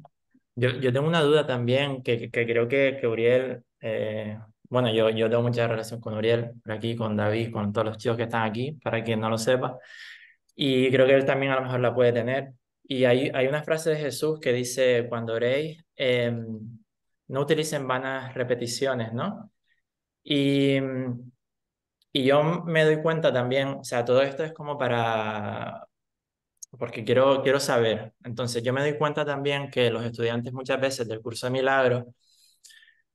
Yo, yo tengo una duda también que, que, creo que, que Uriel, eh, bueno, yo, yo tengo mucha relación con Uriel, por aquí, con David, con todos los chicos que están aquí, para quien no lo sepa, y creo que él también a lo mejor la puede tener. Y hay, hay una frase de Jesús que dice, cuando oréis, em, no utilicen vanas repeticiones, ¿no? Y, y yo me doy cuenta también, o sea, todo esto es como para, porque quiero, quiero saber. Entonces yo me doy cuenta también que los estudiantes muchas veces del curso de milagros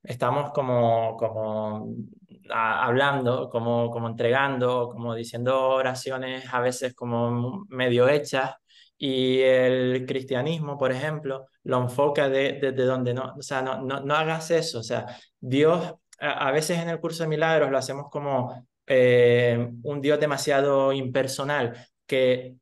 estamos como, como ah, hablando, como, como entregando, como diciendo oraciones a veces como medio hechas y el cristianismo, por ejemplo, lo enfoca desde de, donde no, o sea, no, no, hagas eso, o sea, Dios a, veces en el curso de milagros lo hacemos como eh, un Dios demasiado impersonal, que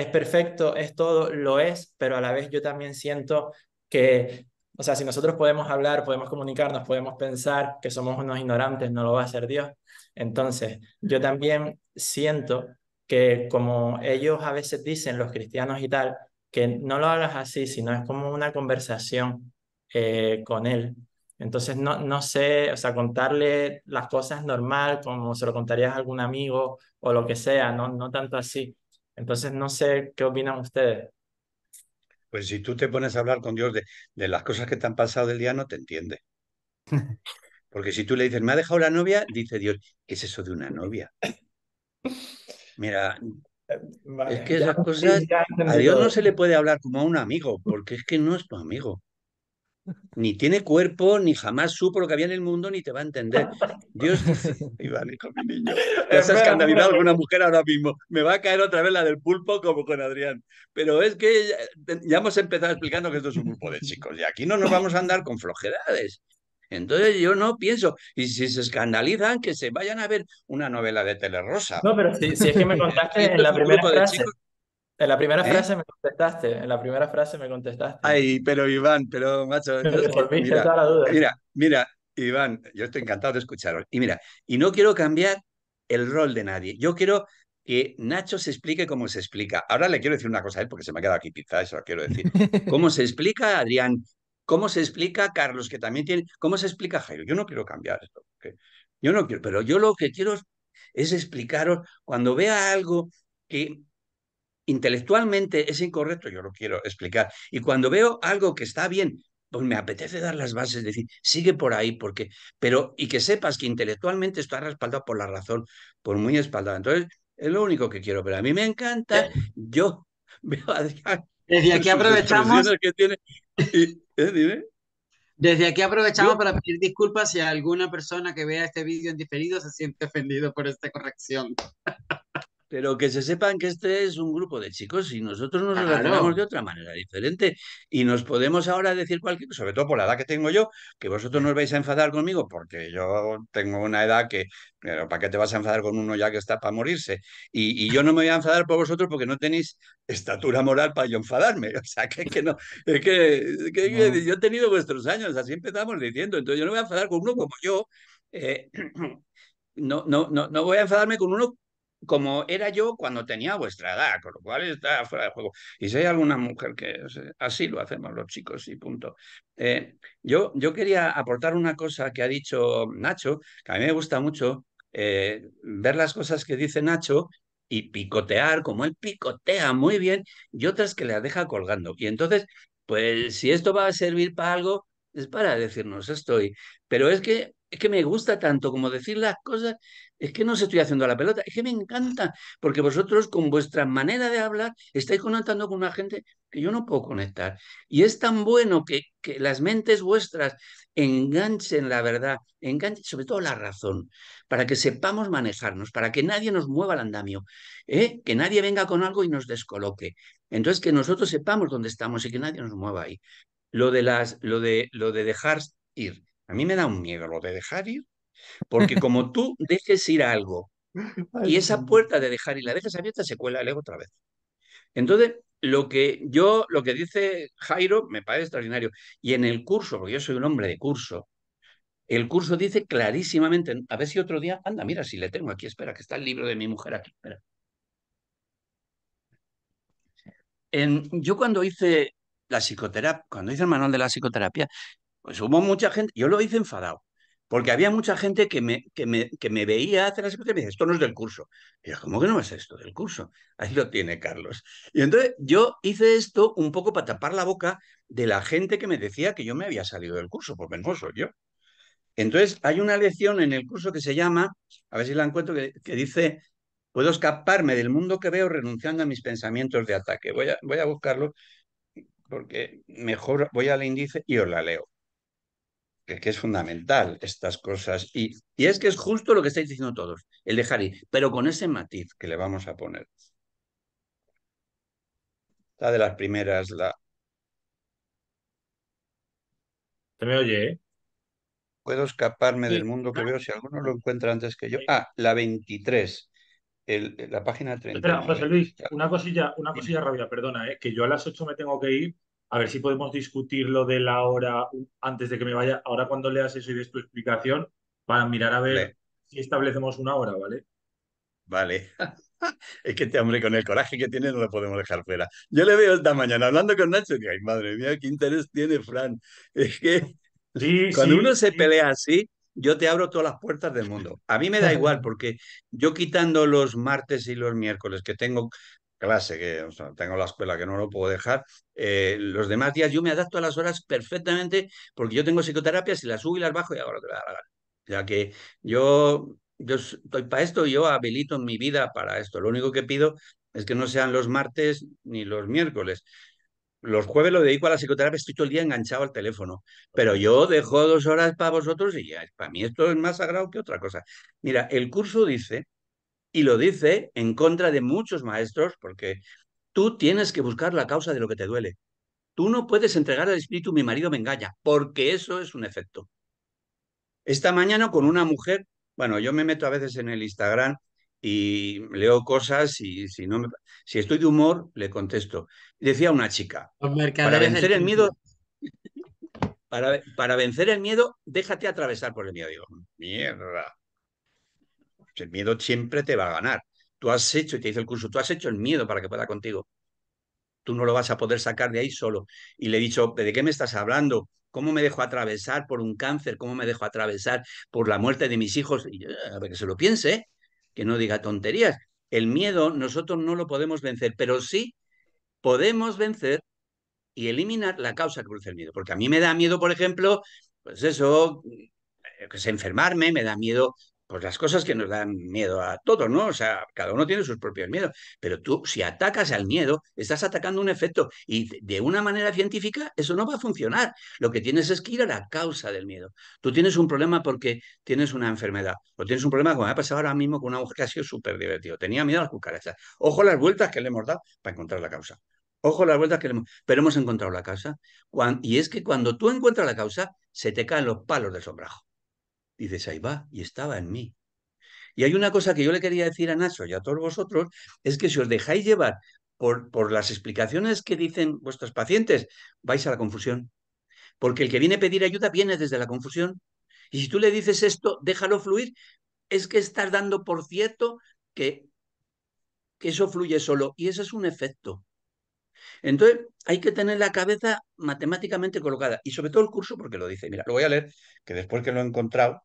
es perfecto, es todo, lo es, pero a la vez yo también siento que, o sea, si nosotros podemos hablar, podemos comunicarnos, podemos pensar que somos unos ignorantes, no lo va a hacer Dios. Entonces, yo también siento que como ellos a veces dicen, los cristianos y tal, que no lo hagas así, sino es como una conversación eh, con él. Entonces, no, no sé, o sea, contarle las cosas normal, como se lo contarías a algún amigo o lo que sea, no, no tanto así. Entonces, no sé qué opinan ustedes. Pues si tú te pones a hablar con Dios de, las cosas que te han pasado del día, no te entiende. [laughs] Porque si tú le dices, me ha dejado la novia, dice Dios, ¿qué es eso de una novia? Mira, [laughs] es que esas cosas a Dios no se le puede hablar como a un amigo, porque es que no es tu amigo. Ni tiene cuerpo, ni jamás supo lo que había en el mundo, ni te va a entender. Dios dice, [laughs] mi niño, te has escandalizado mujer ahora mismo. Me va a caer otra vez la del pulpo como con Adrián. Pero es que ya, hemos empezado explicando que esto es un grupo de chicos y aquí no nos vamos a andar con flojedades. Entonces yo no pienso, y si se escandalizan, que se vayan a ver una novela de Telerosa. No, pero si, es que me contaste [laughs] en la primera en la primera ¿Eh? frase me contestaste, en la primera frase me contestaste. Ay, pero Iván, pero macho. [laughs] mira, mira, mira, Iván, yo estoy encantado de escucharos. Y mira, y no quiero cambiar el rol de nadie. Yo quiero que Nacho se explique cómo se explica. Ahora le quiero decir una cosa a él porque se me ha quedado aquí pizza, eso lo quiero decir. [laughs] ¿Cómo se explica Adrián? ¿Cómo se explica Carlos, que también tiene... ¿Cómo se explica Jairo? Yo no quiero cambiar esto. Yo no quiero, pero yo lo que quiero es explicaros cuando vea algo que intelectualmente es incorrecto, yo lo quiero explicar. Y cuando veo algo que está bien, pues me apetece dar las bases, decir, sigue por ahí, porque, pero, y que sepas que intelectualmente está respaldado por la razón, por muy espaldado Entonces, es lo único que quiero, pero a mí me encanta, yo [laughs] veo a... [laughs] ¿eh? Desde aquí aprovechamos... Desde aquí aprovechamos para pedir disculpas si alguna persona que vea este vídeo en diferido se siente ofendido por esta corrección. [laughs] pero que se sepan que este es un grupo de chicos y nosotros nos relacionamos de otra manera diferente. Y nos podemos ahora decir cualquier, sobre todo por la edad que tengo yo, que vosotros no os vais a enfadar conmigo, porque yo tengo una edad que, pero ¿para qué te vas a enfadar con uno ya que está para morirse? Y, yo no me voy a enfadar por vosotros porque no tenéis estatura moral para yo enfadarme. [laughs] O sea, que, que no, es que, yo he tenido vuestros años, así empezamos diciendo. Entonces yo no voy a enfadar con uno como yo. Eh, [clears throat] no, no, no, no voy a enfadarme con uno como era yo cuando tenía vuestra edad, con lo cual está fuera de juego. Y si hay alguna mujer que así lo hacemos los chicos y punto. Eh, yo, yo quería aportar una cosa que ha dicho Nacho, que a mí me gusta mucho eh, ver las cosas que dice Nacho y picotear, como él picotea muy bien, y otras que las deja colgando. Y entonces, pues si esto va a servir para algo, es para decirnos esto. pero es que es que me gusta tanto como decir las cosas, es que no se estoy haciendo la pelota, es que me encanta, porque vosotros con vuestra manera de hablar estáis conectando con una gente que yo no puedo conectar. Y es tan bueno que, las mentes vuestras enganchen la verdad, enganchen sobre todo la razón, para que sepamos manejarnos, para que nadie nos mueva el andamio, ¿eh? que nadie venga con algo y nos descoloque. Entonces, que nosotros sepamos dónde estamos y que nadie nos mueva ahí. Lo de, las, lo de, lo de dejar ir a mí me da un miedo lo de dejar ir, porque como tú dejes ir algo [laughs] y esa puerta de dejar ir la dejas abierta, se cuela el ego otra vez. Entonces, lo que yo, lo que dice Jairo me parece extraordinario. Y en el curso, porque yo soy un hombre de curso, el curso dice clarísimamente, a ver si otro día, anda, mira, si le tengo aquí, espera, que está el libro de mi mujer aquí, En, yo cuando hice la psicoterapia, cuando hice el manual de la psicoterapia, pues hubo mucha gente, yo lo hice enfadado, porque había mucha gente que me, que que me veía hacer las cosas y me decía, esto no es del curso. Y yo, ¿cómo que no es esto del curso? Ahí lo tiene Carlos. Y entonces yo hice esto un poco para tapar la boca de la gente que me decía que yo me había salido del curso, porque no soy yo. Entonces hay una lección en el curso que se llama, a ver si la encuentro, que, dice, puedo escaparme del mundo que veo renunciando a mis pensamientos de ataque. Voy a, voy a buscarlo porque mejor voy al índice y os la leo que es fundamental estas cosas. Y, y, es que es justo lo que estáis diciendo todos, el dejar ir, pero con ese matiz que le vamos a poner. La de las primeras, la... ¿Te me oye? ¿eh? Puedo escaparme del mundo que ah. veo si alguno lo encuentra antes que yo. Ah, la 23. la página 30. Espera, José Luis, una cosilla, una cosilla perdona, eh, que yo a las 8 me tengo que ir a ver si podemos discutir lo de la hora antes de que me vaya, ahora cuando leas eso y des tu explicación, para mirar a ver si establecemos una hora, ¿vale? Vale. [laughs] es que este hombre con el coraje que tiene no lo podemos dejar fuera. Yo le veo esta mañana hablando con Nacho y digo, ay, madre mía, qué interés tiene Fran. [laughs] Es que sí, cuando uno se pelea así, yo te abro todas las puertas del mundo. A mí me da [laughs] igual porque yo quitando los martes y los miércoles que tengo clase, que tengo la escuela que no lo puedo dejar, eh, los demás días yo me adapto a las horas perfectamente porque yo tengo psicoterapia, si las subo y las bajo y ahora lo que a da la O sea que yo, yo estoy para esto, yo habilito mi vida para esto. Lo único que pido es que no sean los martes ni los miércoles. Los jueves lo dedico a la psicoterapia, estoy todo el día enganchado al teléfono, pero yo dejo dos horas para vosotros y ya, para mí esto es más sagrado que otra cosa. Mira, el curso dice y lo dice en contra de muchos maestros, porque tú tienes que buscar la causa de lo que te duele. Tú no puedes entregar al espíritu mi marido me engaña, porque eso es un efecto. Esta mañana con una mujer, bueno, yo me meto a veces en el Instagram y leo cosas y si no me, si estoy de humor le contesto. Decía una chica, para vencer el miedo [laughs] para, para vencer el miedo, déjate atravesar por el miedo. Digo, mierda. El miedo siempre te va a ganar. Tú has hecho, y te dice el curso, tú has hecho el miedo para que pueda contigo. Tú no lo vas a poder sacar de ahí solo. Y le he dicho, ¿de qué me estás hablando? ¿Cómo me dejo atravesar por un cáncer? ¿Cómo me dejo atravesar por la muerte de mis hijos? Y, eh, a ver, que se lo piense, ¿eh? que no diga tonterías. El miedo nosotros no lo podemos vencer, pero sí podemos vencer y eliminar la causa que produce el miedo. Porque a mí me da miedo, por ejemplo, pues eso, eh, que enfermarme, me da miedo pues las cosas que nos dan miedo a todos, ¿no? O sea, cada uno tiene sus propios miedos, pero tú si atacas al miedo, estás atacando un efecto y de una manera científica eso no va a funcionar. Lo que tienes es que ir a la causa del miedo. Tú tienes un problema porque tienes una enfermedad o tienes un problema como me ha pasado ahora mismo con una mujer que ha sido súper divertido. Tenía miedo a las cucarachas. Ojo las vueltas que le hemos dado para encontrar la causa. Ojo las vueltas que le hemos... Pero hemos encontrado la causa. Y es que cuando tú encuentras la causa, se te caen los palos del sombrajo dices, ahí va, y estaba en mí. Y hay una cosa que yo le quería decir a Nacho y a todos vosotros, es que si os dejáis llevar por, por las explicaciones que dicen vuestros pacientes, vais a la confusión. Porque el que viene a pedir ayuda viene desde la confusión. Y si tú le dices esto, déjalo fluir, es que estás dando por cierto que, que eso fluye solo. Y ese es un efecto. Entonces, hay que tener la cabeza matemáticamente colocada y sobre todo el curso porque lo dice. Mira, lo voy a leer, que después que lo he encontrado,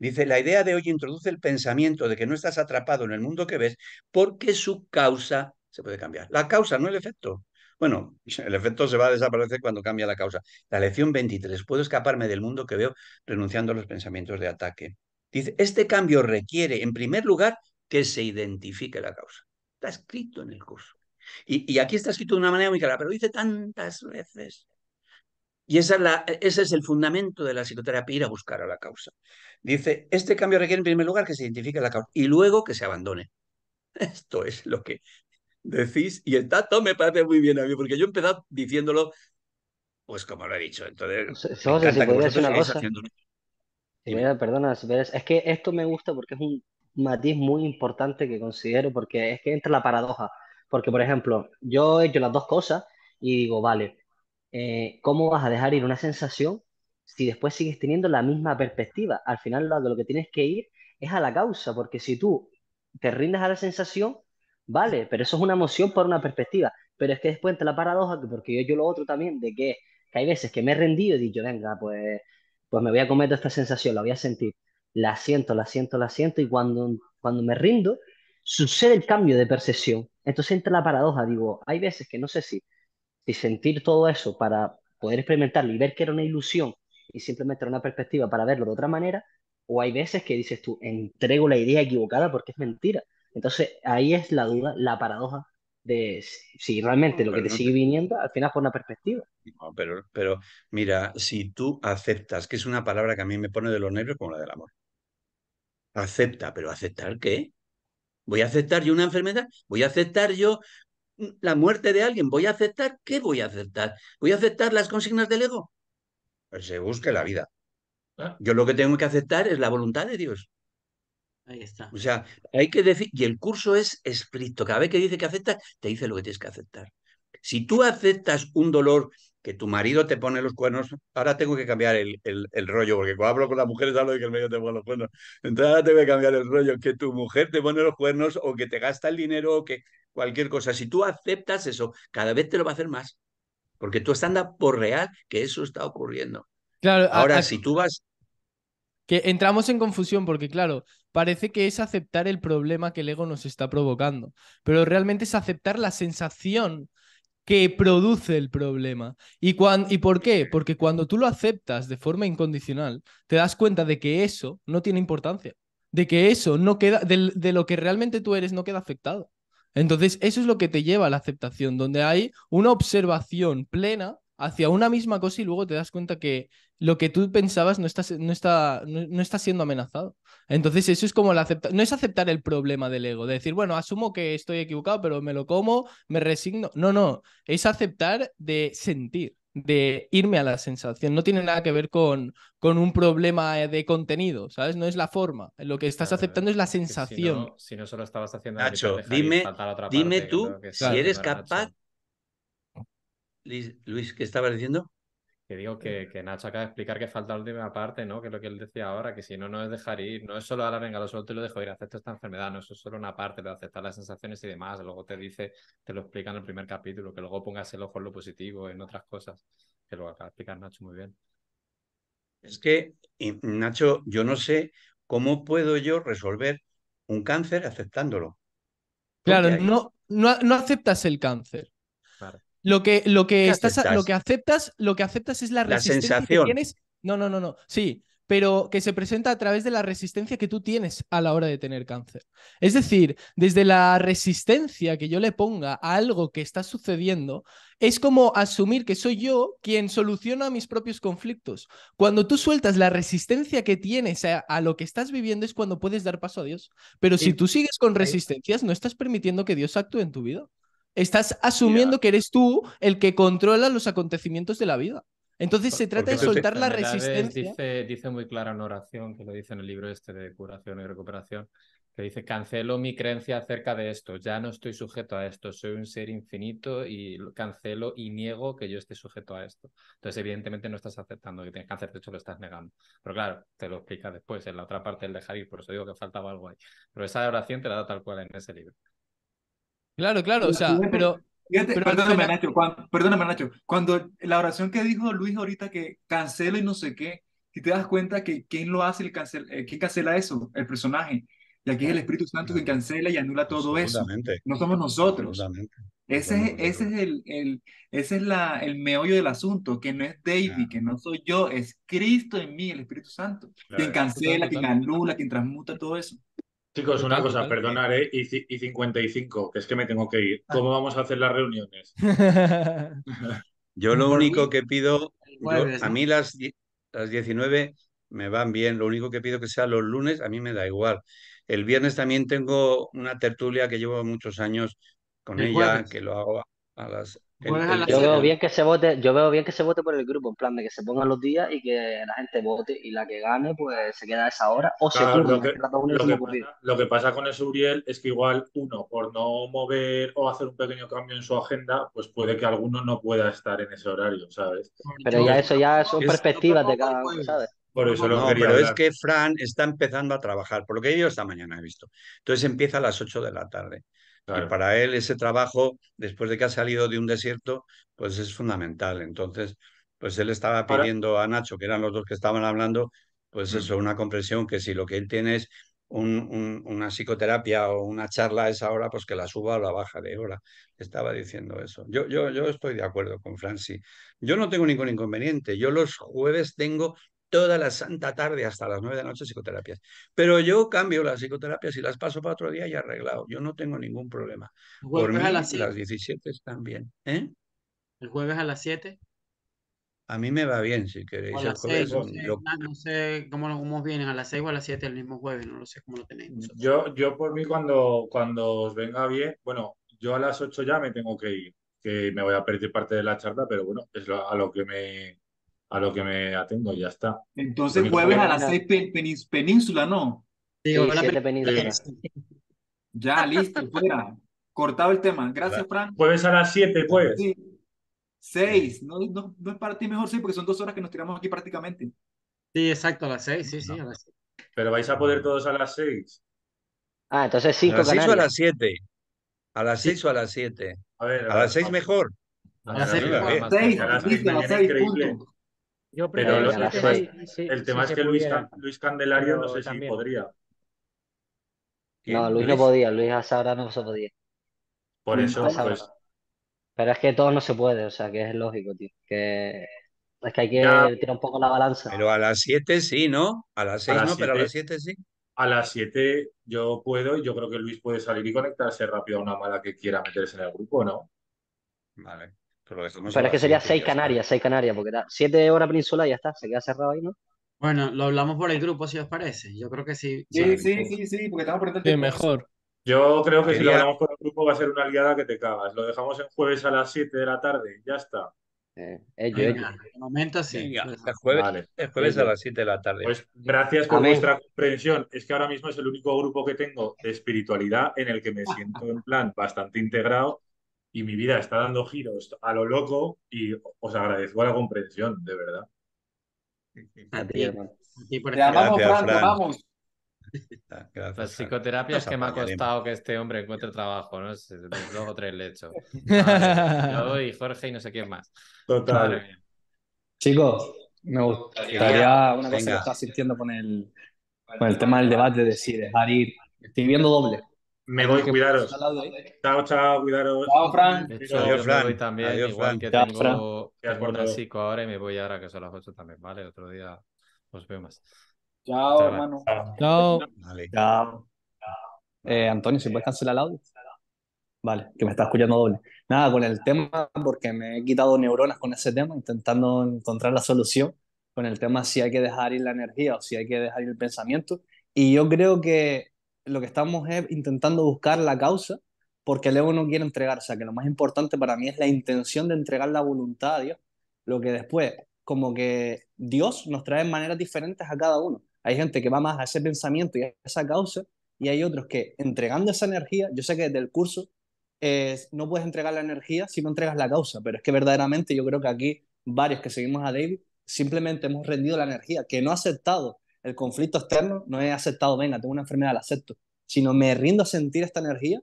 Dice, la idea de hoy introduce el pensamiento de que no estás atrapado en el mundo que ves porque su causa se puede cambiar. La causa, no el efecto. Bueno, [laughs] el efecto se va a desaparecer cuando cambia la causa. La lección 23, puedo escaparme del mundo que veo renunciando a los pensamientos de ataque. Dice, este cambio requiere, en primer lugar, que se identifique la causa. Está escrito en el curso. Y, aquí está escrito de una manera muy clara, pero dice tantas veces y esa la, ese es el fundamento de la psicoterapia, ir a buscar a la causa. Dice, este cambio requiere en primer lugar que se identifique la causa y luego que se abandone. [laughs] Esto es lo que decís y el dato me parece muy bien a mí, porque yo he empezado diciéndolo, pues como lo he dicho. Entonces, perdona, es que esto me gusta porque es un matiz muy importante que considero, porque es que entra la paradoja. Porque, por ejemplo, yo he hecho las dos cosas y digo, vale, eh, ¿cómo vas a dejar ir una sensación si después sigues teniendo la misma perspectiva? Al final lo, lo que tienes que ir es a la causa, porque si tú te rindes a la sensación, vale, pero eso es una emoción por una perspectiva. Pero es que después entra la paradoja, porque yo, yo lo otro también, de que, hay veces que me he rendido y he dicho, venga, pues, pues me voy a cometer esta sensación, la voy a sentir. La siento, la siento, la siento, y cuando, cuando me rindo, sucede el cambio de percepción. Entonces entra la paradoja, digo, hay veces que no sé si y sentir todo eso para poder experimentarlo y ver que era una ilusión y simplemente era una perspectiva para verlo de otra manera, o hay veces que dices tú, entrego la idea equivocada porque es mentira. Entonces ahí es la duda, la paradoja de si realmente lo que te sigue viniendo al final por una perspectiva. pero, pero mira, si tú aceptas, que es una palabra que a mí me pone de los negros como la del amor. Acepta, pero ¿aceptar qué? ¿Voy a aceptar yo una enfermedad? ¿Voy a aceptar yo la muerte de alguien, voy a aceptar, ¿qué voy a aceptar? ¿Voy a aceptar las consignas del ego? Pues se busque la vida. Ah. Yo lo que tengo que aceptar es la voluntad de Dios. Ahí está. O sea, hay que decir, y el curso es escrito Cada vez que dice que aceptas, te dice lo que tienes que aceptar. Si tú aceptas un dolor que tu marido te pone los cuernos, ahora tengo que cambiar el, el, rollo, porque cuando hablo con las mujeres hablo de que el medio te pone los cuernos. Entonces ahora tengo que cambiar el rollo, que tu mujer te pone los cuernos o que te gasta el dinero o que cualquier cosa. Si tú aceptas eso, cada vez te lo va a hacer más, porque tú estás por real que eso está ocurriendo. Claro, ahora, si tú vas... Que entramos en confusión, porque claro, parece que es aceptar el problema que el ego nos está provocando, pero realmente es aceptar la sensación que produce el problema. ¿Y, ¿Y por qué? Porque cuando tú lo aceptas de forma incondicional, te das cuenta de que eso no tiene importancia, de que eso no queda, de lo que realmente tú eres no queda afectado. Entonces, eso es lo que te lleva a la aceptación, donde hay una observación plena hacia una misma cosa y luego te das cuenta que lo que tú pensabas no está, no está, no, está siendo amenazado. Entonces eso es como la no es aceptar el problema del ego, de decir, bueno, asumo que estoy equivocado, pero me lo como, me resigno. No, no, es aceptar de sentir, de irme a la sensación. No tiene nada que ver con, con un problema de contenido, ¿sabes? No es la forma. Lo que estás aceptando es la sensación. Si no, solo estabas haciendo... Nacho, dime, dime tú si eres capaz... Luis, ¿qué estabas diciendo? Que digo eh, que, Nacho acaba de explicar que falta la última parte, ¿no? Que es lo que él decía ahora, que si no, no es dejar ir, no es solo la venga, lo solo te lo dejo ir, acepto esta enfermedad, no, eso es solo una parte, de aceptar las sensaciones y demás. Luego te dice, te lo explica en el primer capítulo, que luego pongas el ojo en lo positivo, en otras cosas, que lo acaba de explicar Nacho muy bien. Es que, Nacho, yo no sé cómo puedo yo resolver un cáncer aceptándolo. Claro, no, no, no aceptas el cáncer. Claro. Lo que, lo que, estás, aceptas? lo que aceptas, lo que aceptas es la resistencia que tienes. No, no, no, no. Sí, pero que se presenta a través de la resistencia que tú tienes a la hora de tener cáncer. Es decir, desde la resistencia que yo le ponga a algo que está sucediendo, es como asumir que soy yo quien soluciona mis propios conflictos. Cuando tú sueltas la resistencia que tienes a, lo que estás viviendo es cuando puedes dar paso a Dios. Pero si tú sigues con resistencias, no estás permitiendo que Dios actúe en tu vida. Estás asumiendo que eres tú el que controla los acontecimientos de la vida. Entonces se trata de soltar la resistencia. Dice, muy clara una oración que lo dice en el libro este de curación y recuperación, que dice, cancelo mi creencia acerca de esto, ya no estoy sujeto a esto, soy un ser infinito y cancelo y niego que yo esté sujeto a esto. Entonces, evidentemente no estás aceptando que tienes cáncer, de hecho lo estás negando. Pero claro, te lo explica después, en la otra parte del dejar ir, por eso digo que faltaba algo ahí. Pero esa oración te la da tal cual en ese libro. Claro, claro, o sea, pero... perdóname, Nacho, cuando, Nacho, cuando la oración que dijo Luis ahorita que cancela y no sé qué, si te das cuenta que quién lo hace, el cancel, eh, quién cancela eso, el personaje. Y aquí es el Espíritu Santo que cancela y anula todo eso. No somos nosotros. Ese es, ese es, el, el ese es la, el meollo del asunto, que no es David, que no soy yo, es Cristo en mí, el Espíritu Santo, quien cancela, quien anula, quien transmuta todo eso. Chicos, una cosa, perdonar, ¿eh? Y, 55, que es que me tengo que ir. Ah. ¿Cómo vamos a hacer las reuniones? [laughs] yo lo único que pido, a mí las, las 19 me van bien, lo único que pido que sea los lunes, a mí me da igual. El viernes también tengo una tertulia que llevo muchos años con ella, que lo hago a las yo veo bien que se vote, yo veo bien que se vote por el grupo, en plan de que se pongan los días y que la gente vote y la que gane, pues se queda a esa hora o se lo que, lo, que pasa, con eso, Uriel, es que igual uno, por no mover o hacer un pequeño cambio en su agenda, pues puede que alguno no pueda estar en ese horario, ¿sabes? Pero ya eso ya son perspectivas de cada uno, pues. ¿sabes? Por eso lo pero es que Fran está empezando a trabajar, por lo que yo esta mañana he visto. Entonces empieza a las 8 de la tarde para él ese trabajo, después de que ha salido de un desierto, pues es fundamental. Entonces, pues él estaba pidiendo a Nacho, que eran los dos que estaban hablando, pues mm. eso, una comprensión que si lo que él tiene es un, una psicoterapia o una charla a esa hora, pues que la suba o la baja de hora. Estaba diciendo eso. Yo, yo, yo estoy de acuerdo con Franci. Yo no tengo ningún inconveniente. Yo los jueves tengo toda la santa tarde hasta las nueve de la noche psicoterapias. Pero yo cambio las psicoterapias y las paso para otro día y arreglado. Yo no tengo ningún problema. El jueves a las, las 17 están bien. ¿Eh? ¿El jueves a las 7? A mí me va bien, si queréis. A las mm, no, sé, cómo, vienen, a las 6 o a las 7 el mismo jueves, no lo sé cómo lo tenéis. Mm, yo, yo por mí cuando, cuando os venga bien, bueno, yo a las 8 ya me tengo que ir, que me voy a perder parte de la charla, pero bueno, es a lo que me, a lo que me atengo, ya está. Entonces, jueves a las 6 península, ¿no? Sí, sí la península. Ya, listo, fuera. Cortado el tema. Gracias, ¿verdad? Frank. Jueves a las 7, pues. Sí. 6. No, no, es para ti mejor, sí, porque son 2 horas que nos tiramos aquí prácticamente. Sí, exacto, a las 6. Sí, sí, a las 6. Pero vais a poder todos a las 6. Ah, entonces 5 canales. A las 7. A las 6 o a las 7. A ver, a, las 6 mejor. A las 6, a las 6. A pero el, tema es que Luis, Luis, Candelario no sé si podría. No, Luis, no podía, Luis ahora no se podía. Por eso, pues. Pero es que todo no se puede, o sea, que es lógico, tío. Que es que hay que tirar un poco la balanza. Pero a las 7 sí, ¿no? A las 6 no, pero a las 7 sí. A las 7 yo puedo y yo creo que Luis puede salir y conectarse rápido a una mala que quiera meterse en el grupo, ¿no? Vale pero Pero es que sería 6 Canarias, 6 Canarias, porque 7 horas península y ya está, se queda cerrado ahí, ¿no? Bueno, lo hablamos por el grupo, si os parece. Yo creo que sí. Sí, sí, pues. sí, sí, porque estamos por el mejor. Yo creo que si lo hablamos por el grupo va a ser una liada que te cagas. Lo dejamos en jueves a las 7 de la tarde, ya está. Eh, De momento sí. Pues, el jueves, el jueves a las 7 de la tarde. Pues gracias por vuestra comprensión. Es que ahora mismo es el único grupo que tengo de espiritualidad en el que me siento en plan bastante integrado y mi vida está dando giros a lo loco y os agradezco la comprensión, de verdad. A ti, hermano. Este Las pues psicoterapias que me ha costado que este hombre encuentre trabajo, ¿no? Luego tres lechos. [laughs] y Jorge y no sé quién más. Total. Chicos, me gustaría una cosa que estás sintiendo con con el tema del debate de si dejar ir. Estoy viendo doble. Me voy, cuidaros. Chao, chao, cuidaros. Chao, Fran. Hecho, Adiós, Fran. Voy también, Adiós, igual Fran. que tengo, tengo una ahora y me voy ahora que son las 8 también, ¿vale? Otro día os veo más. Chao, hermano. Chao. Chao. Eh, Antonio, si puedes cancelar el audio. Vale, que me está escuchando doble. Nada, con el tema, porque me he quitado neuronas con ese tema, intentando encontrar la solución con el tema si hay que dejar ir la energía o si hay que dejar ir el pensamiento. Y yo creo que lo que estamos es intentando buscar la causa porque luego uno no quiere entregarse. O sea, que lo más importante para mí es la intención de entregar la voluntad a Dios. Lo que después, como que Dios nos trae maneras diferentes a cada uno. Hay gente que va más a ese pensamiento y a esa causa, y hay otros que entregando esa energía, yo sé que desde el curso no puedes entregar la energía si no entregas la causa, pero es que verdaderamente yo creo que aquí varios que seguimos a David simplemente hemos rendido la energía, que no ha aceptado el conflicto externo, no he aceptado, venga, tengo una enfermedad, la acepto, sino me rindo a sentir esta energía,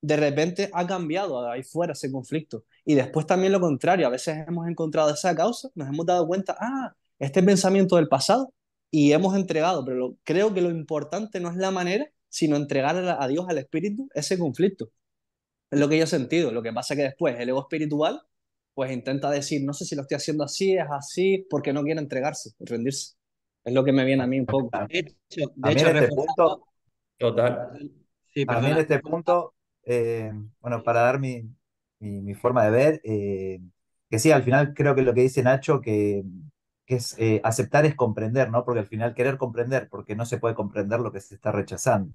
de repente ha cambiado ahí fuera ese conflicto. Y después también lo contrario, a veces hemos encontrado esa causa, nos hemos dado cuenta, ah, este pensamiento del pasado, y hemos entregado, pero creo que lo importante no es la manera, sino entregar a, Dios, al Espíritu, ese conflicto. Es lo que yo he sentido. Lo que pasa que después el ego espiritual, pues intenta decir, no sé si lo estoy haciendo así, es así, porque no quiere entregarse, rendirse. Es lo que me viene a mí un poco. De hecho, a mí en este punto, Sí, en este punto, bueno, para dar mi, forma de ver, eh, que sí, al final creo que lo que dice Nacho, que, es eh, aceptar es comprender, ¿no? Porque al final querer comprender, porque no se puede comprender lo que se está rechazando.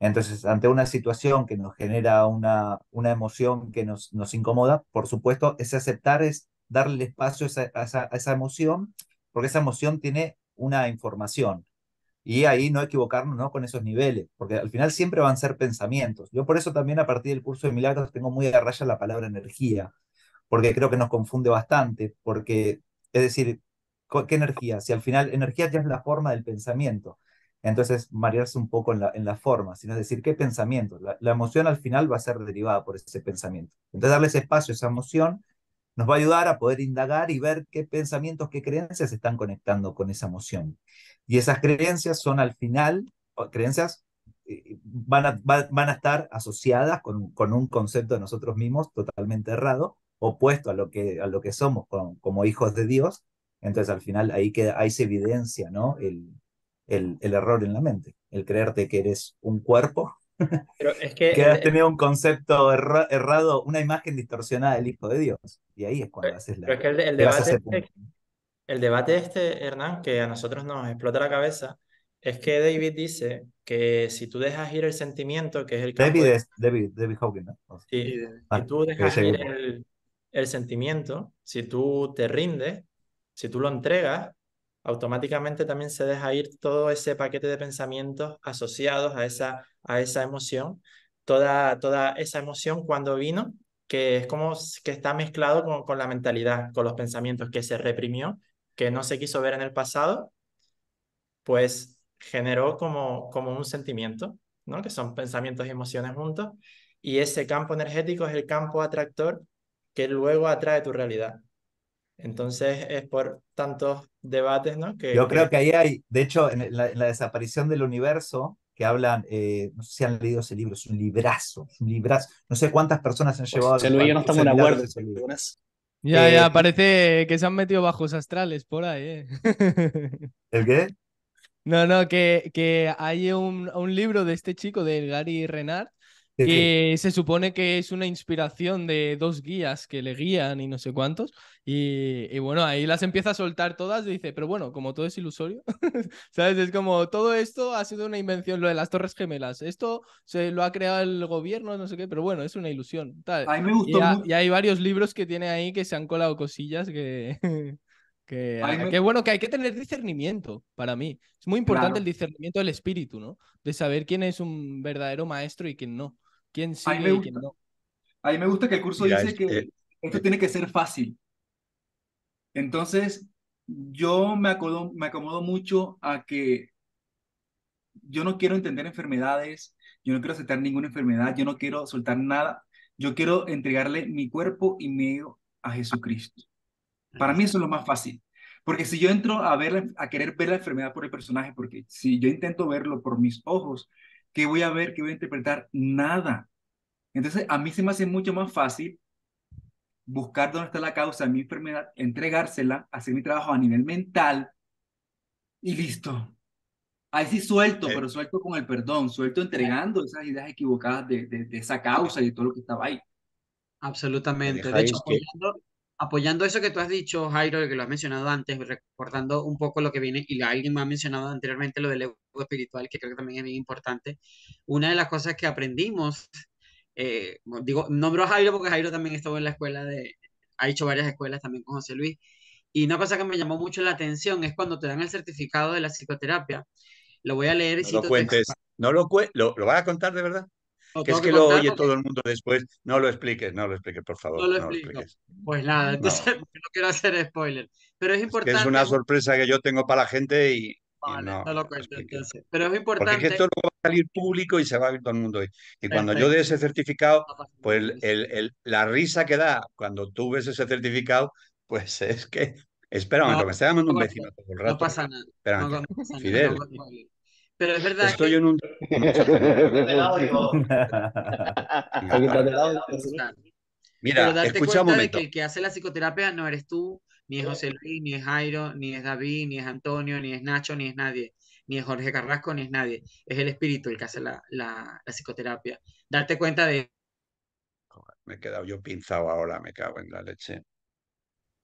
Entonces, ante una situación que nos genera una, una emoción que nos, nos incomoda, por supuesto, ese aceptar es darle espacio a esa, a esa emoción, porque esa emoción tiene una información. Y ahí no equivocarnos ¿no? con esos niveles, porque al final siempre van a ser pensamientos. Yo por eso también a partir del curso de milagros tengo muy a raya la palabra energía, porque creo que nos confunde bastante, porque es decir, ¿qué energía? Si al final energía ya es la forma del pensamiento, entonces marearse un poco en la, en la forma, sino decir, ¿qué pensamiento? La, emoción al final va a ser derivada por ese pensamiento. Entonces darle ese espacio a esa emoción nos va a ayudar a poder indagar y ver qué pensamientos, qué creencias están conectando con esa emoción. Y esas creencias son al final, creencias eh, van a, van a estar asociadas con, con, un concepto de nosotros mismos totalmente errado, opuesto a lo que, a lo que somos como hijos de Dios. Entonces al final ahí, queda, ahí se evidencia ¿no? el, el, el error en la mente, el creerte que eres un cuerpo es que, has tenido un concepto errado, una imagen distorsionada del Hijo de Dios. Y ahí es cuando haces la. el, debate este, el debate este, Hernán, que a nosotros nos explota la cabeza, es que David dice que si tú dejas ir el sentimiento, que es el David David, Hawking, si ah, tú dejas ir el, el sentimiento, si tú te rindes, si tú lo entregas, automáticamente también se deja ir todo ese paquete de pensamientos asociados a esa, a esa emoción, toda, toda esa emoción cuando vino, que es como que está mezclado con, con la mentalidad, con los pensamientos que se reprimió, que no se quiso ver en el pasado, pues generó como, como un sentimiento, ¿no? que son pensamientos y emociones juntos, y ese campo energético es el campo atractor que luego atrae tu realidad. Entonces es por tantos debates, ¿no? Yo creo que ahí hay, de hecho, en la, desaparición del universo, que hablan, eh, no sé si han leído ese libro, es un librazo, un librazo. No sé cuántas personas han pues, llevado. no acuerdo. Ya, ya, eh, parece que se han metido bajos astrales por ahí. Eh. [laughs] ¿El qué? No, no, que, que hay un, un, libro de este chico, de Gary Renard, que se supone que es una inspiración de dos guías que le guían y no sé cuántos. Y, bueno, ahí las empieza a soltar todas y dice, pero bueno, como todo es ilusorio, [laughs] ¿sabes? Es como todo esto ha sido una invención, lo de las Torres Gemelas, esto se lo ha creado el gobierno, no sé qué, pero bueno, es una ilusión. Tal. y hay varios libros que tiene ahí que se han colado cosillas que... [laughs] Que, bueno que hay que tener discernimiento para mí. Es muy importante el discernimiento del espíritu, ¿no? De saber quién es un verdadero maestro y quién no. Quién y quién no. A mí me gusta que el curso dice que esto eh, tiene que ser fácil. Entonces, yo me acomodo, me mucho a que yo no quiero entender enfermedades, yo no quiero aceptar ninguna enfermedad, yo no quiero soltar nada. Yo quiero entregarle mi cuerpo y medio a Jesucristo. Para mí eso es lo más fácil. Porque si yo entro a, ver, a querer ver la enfermedad por el personaje, porque si yo intento verlo por mis ojos, ¿qué voy a ver? ¿Qué voy a interpretar? Nada. Entonces, a mí se me hace mucho más fácil buscar dónde está la causa de mi enfermedad, entregársela, hacer mi trabajo a nivel mental y listo. Ahí sí suelto, eh. pero suelto con el perdón, suelto entregando esas ideas equivocadas de, esa causa y de todo lo que estaba ahí. Absolutamente. De hecho, apoyando eso que tú has dicho, Jairo, que lo has mencionado antes, recordando un poco lo que viene y alguien me ha mencionado anteriormente, lo del ego espiritual, que creo que también es bien importante, una de las cosas que aprendimos, eh, digo, nombro a Jairo porque Jairo también estuvo en la escuela de, ha hecho varias escuelas también con José Luis, y una cosa que me llamó mucho la atención es cuando te dan el certificado de la psicoterapia, lo voy a leer y... No lo cuentes, no lo, lo, lo vas a contar de verdad es que, lo oye todo el mundo después. No lo expliques, no lo expliques, por favor. No lo, expliques. Pues nada, entonces [laughs] no. quiero hacer spoiler. Pero es importante. Es, que es, una sorpresa que yo tengo para la gente y. Vale, no, lo cuento Pero es importante. Porque es que esto no va a salir público y se va a ver todo el mundo. Y, y cuando yo dé ese certificado, pues el, el, la risa que da cuando tú ves ese certificado, pues es que. Espera un momento, me está llamando un vecino todo el rato. No pasa nada. Espera Fidel. Pero es verdad. Estoy en un. [laughs] Mira, Pero cuenta de que el que hace la psicoterapia no eres tú, ni es José Luis, ni es Jairo, ni es David, ni es Antonio, ni es Nacho, ni es nadie, ni es Jorge Carrasco, ni es nadie. Es el espíritu el que hace la, la psicoterapia. Darte cuenta de. Me he quedado yo pinzado ahora, me cago en la leche.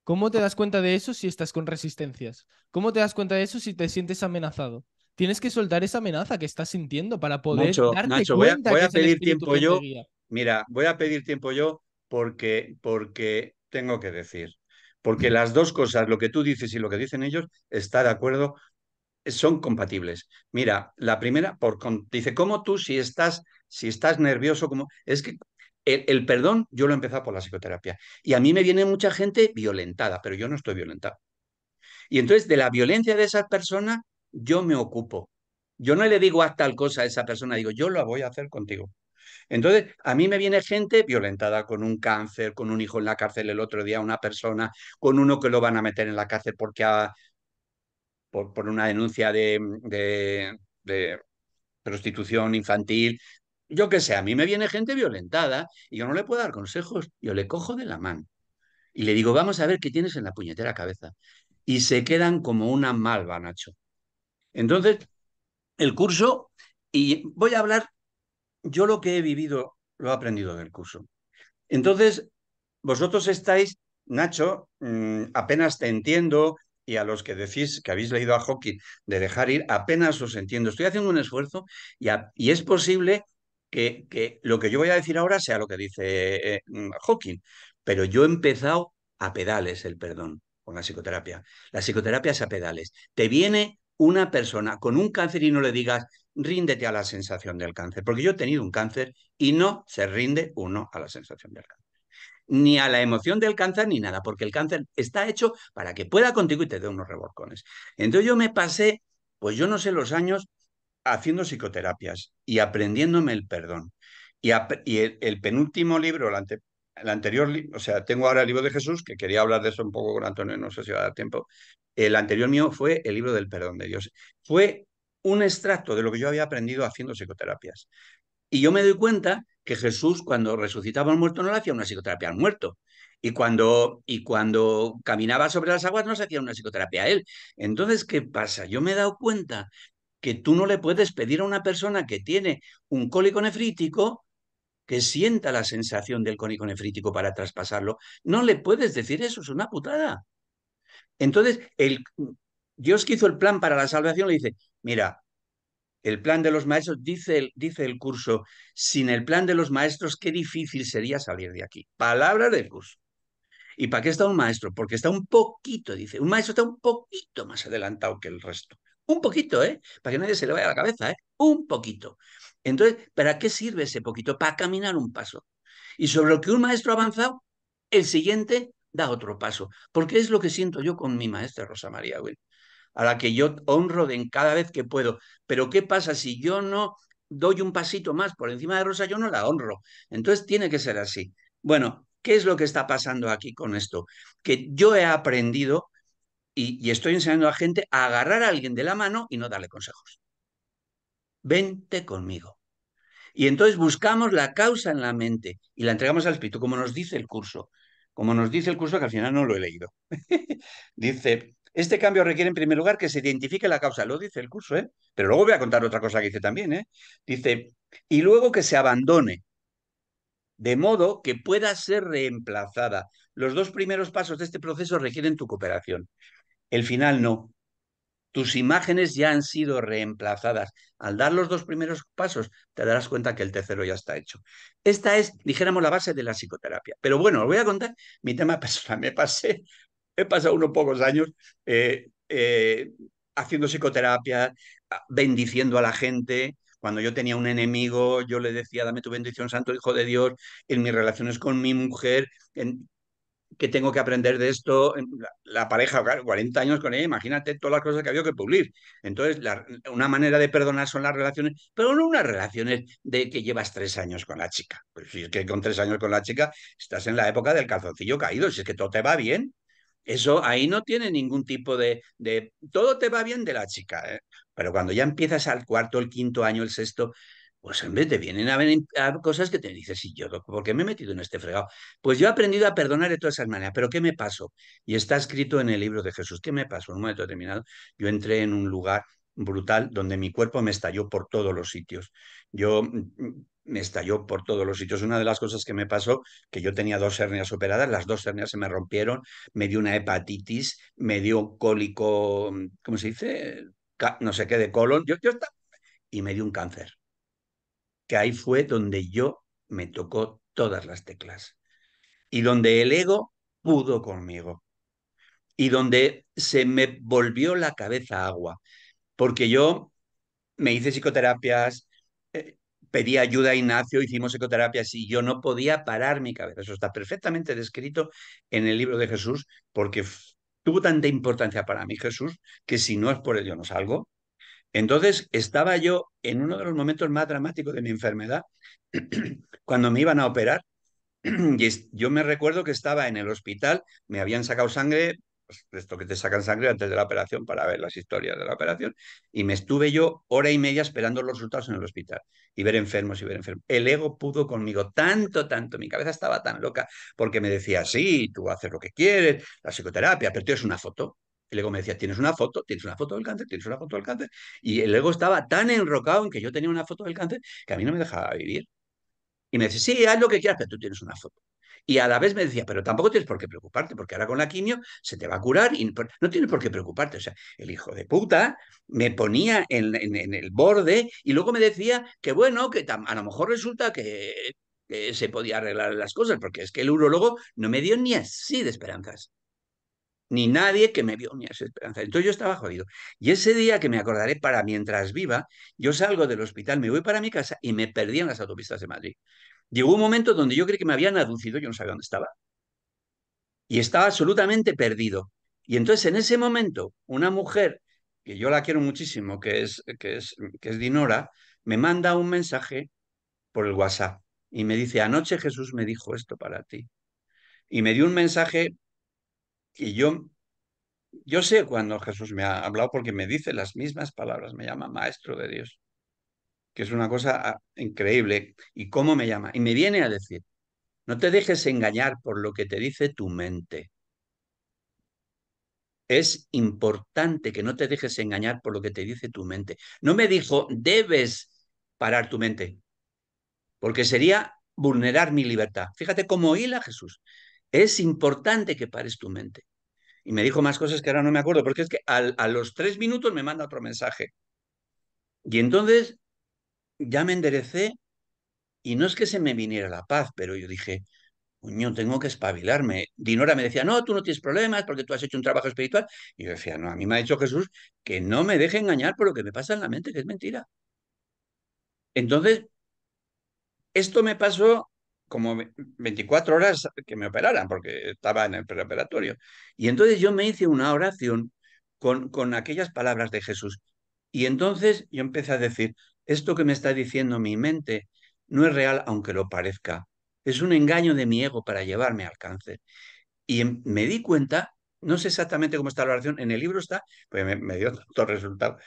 ¿Cómo te das cuenta de eso si estás con resistencias? ¿Cómo te das cuenta de eso si te sientes amenazado? Tienes que soltar esa amenaza que estás sintiendo para poder darte cuenta voy a, pedir tiempo yo. Mira, voy a pedir tiempo yo porque, porque tengo que decir. Porque las dos cosas, lo que tú dices y lo que dicen ellos, está de acuerdo, son compatibles. Mira, la primera, por, dice, ¿cómo tú si estás, si estás nervioso? Como, es que el, perdón yo lo he empezado por la psicoterapia. Y a mí me viene mucha gente violentada, pero yo no estoy violentado. Y entonces de la violencia de esa persona yo me ocupo. Yo no le digo a tal cosa a esa persona, digo, yo la voy a hacer contigo. Entonces, a mí me viene gente violentada con un cáncer, con un hijo en la cárcel el otro día, una persona, con uno que lo van a meter en la cárcel porque ha, por, una denuncia de, de, de prostitución infantil. Yo qué sé, a mí me viene gente violentada y yo no le puedo dar consejos, yo le cojo de la mano y le digo, vamos a ver qué tienes en la puñetera cabeza. Y se quedan como una malva, Nacho. Entonces, el curso, y voy a hablar, yo lo que he vivido, lo he aprendido del curso. Entonces, vosotros estáis, Nacho, mm, apenas te entiendo, y a los que decís que habéis leído a Hawking de dejar ir, apenas os entiendo. Estoy haciendo un esfuerzo y, y es posible que, que, lo que yo voy a decir ahora sea lo que dice Hawking, eh, mm, pero yo he empezado a pedales el perdón con la psicoterapia. La psicoterapia es a pedales. Te viene una persona con un cáncer y no le digas, ríndete a la sensación del cáncer, porque yo he tenido un cáncer y no se rinde uno a la sensación del cáncer. Ni a la emoción del cáncer ni nada, porque el cáncer está hecho para que pueda contigo y te dé unos reborcones. Entonces yo me pasé, pues yo no sé los años, haciendo psicoterapias y aprendiéndome el perdón. Y, el, penúltimo libro, el, el anterior, o sea, tengo ahora el libro de Jesús, que quería hablar de eso un poco con Antonio, no sé si va a dar tiempo, el anterior mío fue El libro del perdón de Dios. Fue un extracto de lo que yo había aprendido haciendo psicoterapias. Y yo me doy cuenta que Jesús cuando resucitaba al muerto no le hacía una psicoterapia al muerto. Y cuando, y cuando caminaba sobre las aguas no se hacía una psicoterapia a él. Entonces, ¿qué pasa? Yo me he dado cuenta que tú no le puedes pedir a una persona que tiene un cólico nefrítico que sienta la sensación del cólico nefrítico para traspasarlo. No le puedes decir eso, es una putada. Entonces, el, Dios que hizo el plan para la salvación le dice, mira, el plan de los maestros, dice el, dice el curso, sin el plan de los maestros, qué difícil sería salir de aquí. Palabra del curso. ¿Y para qué está un maestro? Porque está un poquito, dice, un maestro está un poquito más adelantado que el resto. Un poquito, ¿eh? Para que nadie se le vaya la cabeza, ¿eh? Un poquito. Entonces, ¿para qué sirve ese poquito? Para caminar un paso. Y sobre lo que un maestro ha avanzado, el siguiente da otro paso, porque es lo que siento yo con mi maestra Rosa María Will, a la que yo honro de cada vez que puedo. Pero ¿qué pasa si yo no doy un pasito más por encima de Rosa? Yo no la honro. Entonces tiene que ser así. Bueno, ¿qué es lo que está pasando aquí con esto? Que yo he aprendido y, y estoy enseñando a gente a agarrar a alguien de la mano y no darle consejos. Vente conmigo. Y entonces buscamos la causa en la mente y la entregamos al espíritu, como nos dice el curso como nos dice el curso, que al final no lo he leído. [laughs] dice, este cambio requiere en primer lugar que se identifique la causa, lo dice el curso, ¿eh? pero luego voy a contar otra cosa que dice también. ¿eh? Dice, y luego que se abandone, de modo que pueda ser reemplazada. Los dos primeros pasos de este proceso requieren tu cooperación. El final no tus imágenes ya han sido reemplazadas. Al dar los dos primeros pasos, te darás cuenta que el tercero ya está hecho. Esta es, dijéramos, la base de la psicoterapia. Pero bueno, os voy a contar mi tema [laughs] personal. Me pasé, he pasado unos pocos años eh, eh, haciendo psicoterapia, ah, bendiciendo a la gente, cuando yo tenía un enemigo, yo le decía, dame tu bendición, santo hijo de Dios, en mis relaciones con mi mujer, en, que tengo que aprender de esto. La, pareja, 40 años con ella, imagínate todas las cosas que había que pulir. Entonces, una manera de perdonar son las relaciones, pero no unas relaciones de que llevas tres años con la chica. Pues si es que con tres años con la chica estás en la época del calzoncillo caído, si es que todo te va bien. Eso ahí no tiene ningún tipo de, de todo te va bien de la chica, ¿eh? pero cuando ya empiezas al cuarto, el quinto año, el sexto, pues en vez de vienen a ver cosas que te dices, y yo, porque me he metido en este fregado? Pues yo he aprendido a perdonar de todas esas maneras, pero ¿qué me pasó? Y está escrito en el libro de Jesús, ¿qué me pasó? En un momento determinado, yo entré en un lugar brutal donde mi cuerpo me estalló por todos los sitios. Yo mm, mm, me estalló por todos los sitios. Una de las cosas que me pasó, que yo tenía dos hernias operadas, las dos hernias se me rompieron, me dio una hepatitis, me dio cólico, mm, ¿cómo se dice? No sé qué, de colon. Yo, Y me dio un cáncer que ahí fue donde yo me tocó todas las teclas y donde el ego pudo conmigo y donde se me volvió la cabeza agua, porque yo me hice psicoterapias, eh, pedí ayuda a Ignacio, hicimos psicoterapias y yo no podía parar mi cabeza. Eso está perfectamente descrito en el libro de Jesús, porque tuvo tanta importancia para mí Jesús que si no es por él yo no salgo. Entonces estaba yo en uno de los momentos más dramáticos de mi enfermedad, [clears throat] cuando me iban a operar. [clears throat] Y yo me recuerdo que estaba en el hospital, me habían sacado sangre, pues, esto que te sacan sangre antes de la operación para ver las historias de la operación, y me estuve yo hora y media esperando los resultados en el hospital y ver enfermos y ver enfermos. El ego pudo conmigo tanto, tanto, mi cabeza estaba tan loca porque me decía, sí, tú haces lo que quieres, la psicoterapia, pero tú una foto, el ego me decía, tienes una foto, tienes una foto del cáncer, tienes una foto del cáncer. Y el ego estaba tan enrocado en que yo tenía una foto del cáncer que a mí no me dejaba vivir. Y me decía, sí, haz lo que quieras, pero tú tienes una foto. Y a la vez me decía, pero tampoco tienes por qué preocuparte, porque ahora con la quimio se te va a curar y no tienes por qué preocuparte. O sea, el hijo de puta me ponía en, el borde y luego me decía que bueno, que a lo mejor resulta que, que se podía arreglar las cosas, porque es que el urologo no me dio ni así de esperanzas ni nadie que me vio ni esperanza. Entonces yo estaba jodido. Y ese día que me acordaré para mientras viva, yo salgo del hospital, me voy para mi casa y me perdí en las autopistas de Madrid. Llegó un momento donde yo creí que me habían aducido, yo no sabía dónde estaba. Y estaba absolutamente perdido. Y entonces en ese momento, una mujer, que yo la quiero muchísimo, que es, que es, que es Dinora, me manda un mensaje por el WhatsApp y me dice, anoche Jesús me dijo esto para ti. Y me dio un mensaje y yo, yo sé cuando Jesús me ha hablado porque me dice las mismas palabras, me llama maestro de Dios, que es una cosa ah, increíble. ¿Y cómo me llama? Y me viene a decir, no te dejes engañar por lo que te dice tu mente. Es importante que no te dejes engañar por lo que te dice tu mente. No me dijo, debes parar tu mente, porque sería vulnerar mi libertad. Fíjate cómo hila Jesús. Es importante que pares tu mente. Y me dijo más cosas que ahora no me acuerdo, porque es que a los tres minutos me manda otro mensaje. Y entonces ya me enderecé y no es que se me viniera la paz, pero yo dije, coño, tengo que espabilarme. Dinora me decía, no, tú no tienes problemas porque tú has hecho un trabajo espiritual. Y yo decía, no, a mí me ha dicho Jesús que no me deje engañar por lo que me pasa en la mente, que es mentira. Entonces, esto me pasó como 24 horas que me operaran, porque estaba en el preoperatorio. Y entonces yo me hice una oración con, con aquellas palabras de Jesús. Y entonces yo empecé a decir, esto que me está diciendo mi mente no es real aunque lo parezca. Es un engaño de mi ego para llevarme al cáncer. Y em, me di cuenta, no sé exactamente cómo está la oración, en el libro está, pues me, me dio tanto resultado,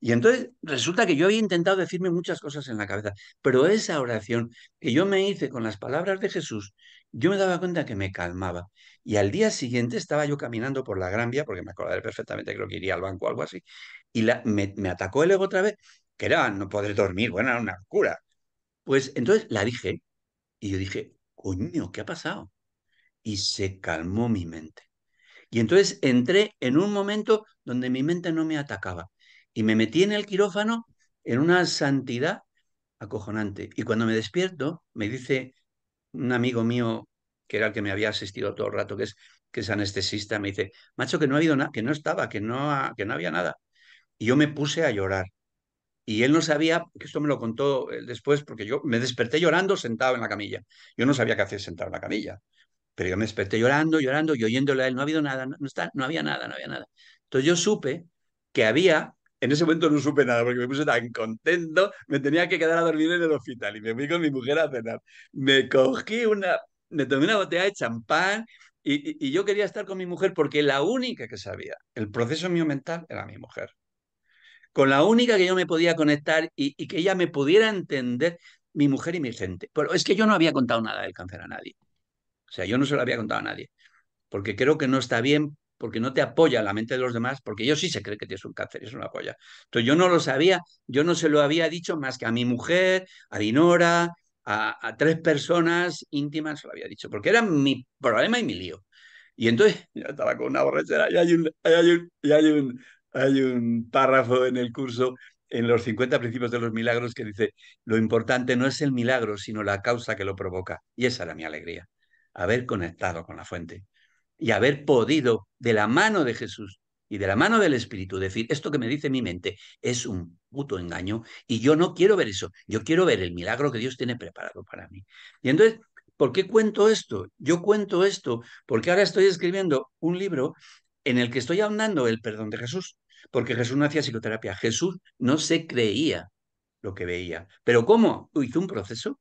y entonces resulta que yo había intentado decirme muchas cosas en la cabeza, pero esa oración que yo me hice con las palabras de Jesús, yo me daba cuenta que me calmaba. Y al día siguiente estaba yo caminando por la Gran Vía, porque me acordaré perfectamente, creo que iría al banco o algo así, y me, me, atacó el ego otra vez, que era no podré dormir, bueno, era una locura. Pues entonces la dije, y yo dije, coño, ¿qué ha pasado? Y se calmó mi mente. Y entonces entré en un momento donde mi mente no me atacaba y me metí en el quirófano en una santidad acojonante. Y cuando me despierto, me dice un amigo mío, que era el que me había asistido todo el rato, que es, que es anestesista, me dice, macho, que no ha habido nada, que no estaba, que no, que no había nada. Y yo me puse a llorar. Y él no sabía, que esto me lo contó eh, después, porque yo me desperté llorando sentado en la camilla. Yo no sabía qué hacer sentado en la camilla. Pero yo me desperté llorando, llorando y oyéndole a él, no ha habido nada, no, está, no había nada, no había nada. Entonces yo supe que había en ese momento no supe nada porque me puse tan contento, me tenía que quedar a dormir en el hospital y me fui con mi mujer a cenar. Me cogí una, me tomé una botella de champán y, yo quería estar con mi mujer porque la única que sabía el proceso mío mental era mi mujer. Con la única que yo me podía conectar y, y que ella me pudiera entender, mi mujer y mi gente. Pero es que yo no había contado nada del cáncer a nadie. O sea, yo no se lo había contado a nadie, porque creo que no está bien porque no te apoya la mente de los demás, porque ellos sí se creen que tienes un cáncer y eso no apoya. Entonces yo no lo sabía, yo no se lo había dicho más que a mi mujer, a Dinora, a, tres personas íntimas, se lo había dicho, porque era mi problema y mi lío. Y entonces [laughs] yo estaba con una borrachera y hay un, hay hay un párrafo en el curso en los 50 principios de los milagros que dice, lo importante no es el milagro, sino la causa que lo provoca. Y esa era mi alegría, haber conectado con la fuente y haber podido, de la mano de Jesús y de la mano del Espíritu, decir, esto que me dice mi mente es un puto engaño y yo no quiero ver eso, yo quiero ver el milagro que Dios tiene preparado para mí. Y entonces, ¿por qué cuento esto? Yo cuento esto porque ahora estoy escribiendo un libro en el que estoy ahondando el perdón de Jesús, porque Jesús no hacía psicoterapia, Jesús no se creía lo que veía. ¿Pero cómo? Hizo un proceso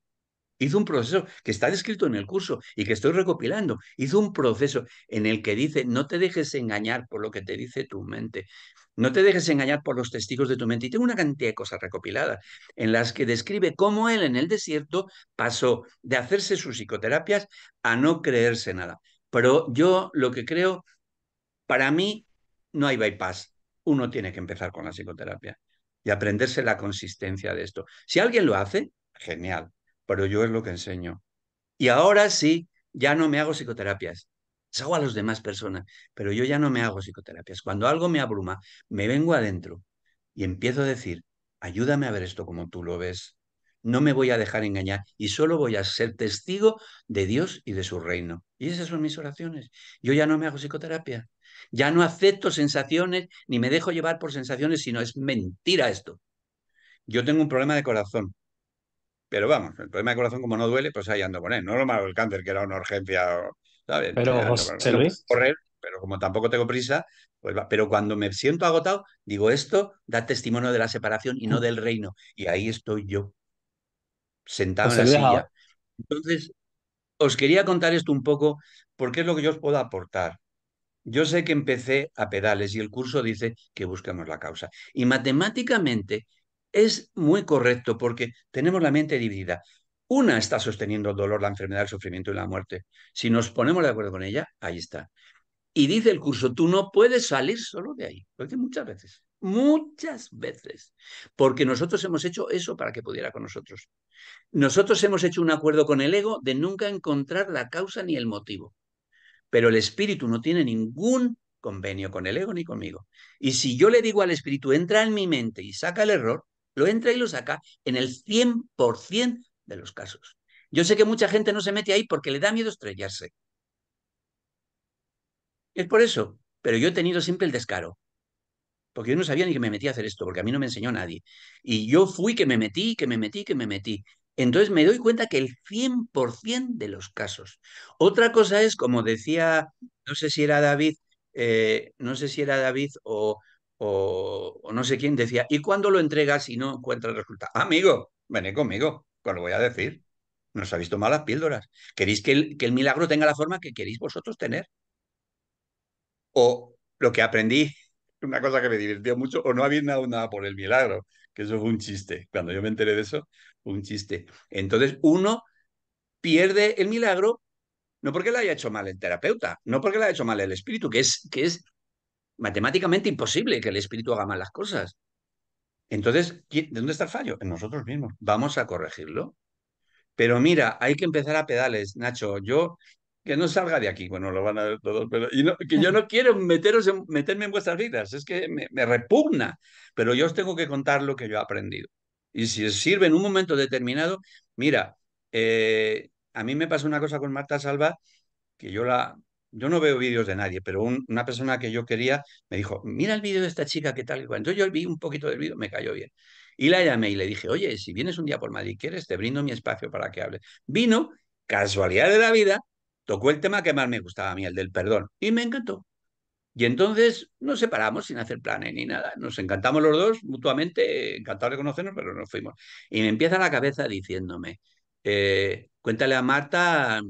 Hizo un proceso que está descrito en el curso y que estoy recopilando. Hizo un proceso en el que dice, no te dejes engañar por lo que te dice tu mente. No te dejes engañar por los testigos de tu mente. Y tengo una cantidad de cosas recopiladas en las que describe cómo él en el desierto pasó de hacerse sus psicoterapias a no creerse nada. Pero yo lo que creo, para mí no hay bypass. Uno tiene que empezar con la psicoterapia y aprenderse la consistencia de esto. Si alguien lo hace, genial pero yo es lo que enseño. Y ahora sí, ya no me hago psicoterapias. Les hago a las demás personas, pero yo ya no me hago psicoterapias. Cuando algo me abruma, me vengo adentro y empiezo a decir, ayúdame a ver esto como tú lo ves. No me voy a dejar engañar y solo voy a ser testigo de Dios y de su reino. Y esas son mis oraciones. Yo ya no me hago psicoterapia. Ya no acepto sensaciones ni me dejo llevar por sensaciones, sino es mentira esto. Yo tengo un problema de corazón. Pero vamos, el problema de corazón, como no duele, pues ahí ando con él. No lo malo el cáncer, que era una urgencia, ¿sabes? Pero, Correr, pero como tampoco tengo prisa, pues Pero cuando me siento agotado, digo esto, da testimonio de la separación y no del reino. Y ahí estoy yo, sentado en la Entonces, os quería contar esto un poco, porque es lo que yo os puedo aportar. Yo sé que empecé a pedales y el curso dice que buscamos la causa. Y matemáticamente es muy correcto porque tenemos la mente dividida. Una está sosteniendo el dolor, la enfermedad, el sufrimiento y la muerte. Si nos ponemos de acuerdo con ella, ahí está. Y dice el curso, tú no puedes salir solo de ahí. Porque muchas veces, muchas veces. Porque nosotros hemos hecho eso para que pudiera con nosotros. Nosotros hemos hecho un acuerdo con el ego de nunca encontrar la causa ni el motivo. Pero el espíritu no tiene ningún convenio con el ego ni conmigo. Y si yo le digo al espíritu, entra en mi mente y saca el error, lo entra y lo saca en el 100% de los casos. Yo sé que mucha gente no se mete ahí porque le da miedo estrellarse. Es por eso, pero yo he tenido siempre el descaro. Porque yo no sabía ni que me metía a hacer esto, porque a mí no me enseñó nadie. Y yo fui que me metí, que me metí, que me metí. Entonces me doy cuenta que el 100% de los casos. Otra cosa es, como decía, no sé si era David, eh, no sé si era David o, o, no sé quién decía, ¿y cuándo lo entregas y no encuentras el resultado? Ah, amigo, vení conmigo, os lo voy a decir. Nos habéis visto las píldoras. Queréis que el, milagro tenga la forma que queréis vosotros tener. O lo que aprendí, una cosa que me divirtió mucho, o no ha dado nada por el milagro, que eso fue un chiste. Cuando yo me enteré de eso, un chiste. Entonces, uno pierde el milagro no porque le haya hecho mal el terapeuta, no porque le haya hecho mal el espíritu, que es, que es matemáticamente imposible que el espíritu haga mal las cosas. Entonces, ¿de dónde está el fallo? En nosotros mismos. Vamos a corregirlo. Pero mira, hay que empezar a pedales, Nacho. Yo, que no salga de aquí. Bueno, lo van a ver todos, pero y que yo no [laughs] quiero meteros en, meterme en vuestras vidas. Es que me, repugna. Pero yo os tengo que contar lo que yo he aprendido. Y si os sirve en un momento determinado, mira, eh, a mí me pasó una cosa con Marta Salva que yo la, yo no veo vídeos de nadie, pero una persona que yo quería me dijo, mira el vídeo de esta chica, qué tal. Entonces yo, yo vi un poquito del vídeo, me cayó bien. Y la llamé y le dije, oye, si vienes un día por Madrid, ¿quieres? Te brindo mi espacio para que hables. Vino, casualidad de la vida, tocó el tema que más me gustaba a mí, el del perdón, y me encantó. Y entonces nos separamos sin hacer planes ni nada. Nos encantamos los dos mutuamente, encantados de conocernos, pero nos fuimos. Y me empieza la cabeza diciéndome, eh, cuéntale a Marta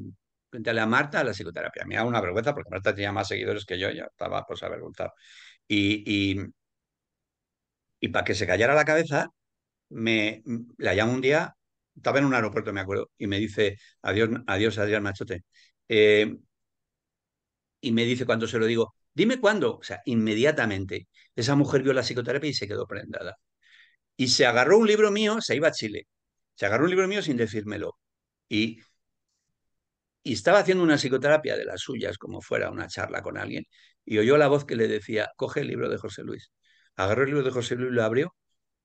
frente a Marta a la psicoterapia. Me da una vergüenza porque Marta tenía más seguidores que yo, ya estaba pues avergonzado. Y, y, y para que se callara la cabeza, me, la llamo un día, estaba en un aeropuerto, me acuerdo, y me dice, adiós, adiós, Adrián Machote. Eh, y me dice cuando se lo digo, dime cuándo. O sea, inmediatamente esa mujer vio la psicoterapia y se quedó prendada. Y se agarró un libro mío, se iba a Chile. Se agarró un libro mío sin decírmelo. Y y estaba haciendo una psicoterapia de las suyas, como fuera una charla con alguien, y oyó la voz que le decía, coge el libro de José Luis. Agarró el libro de José Luis, lo abrió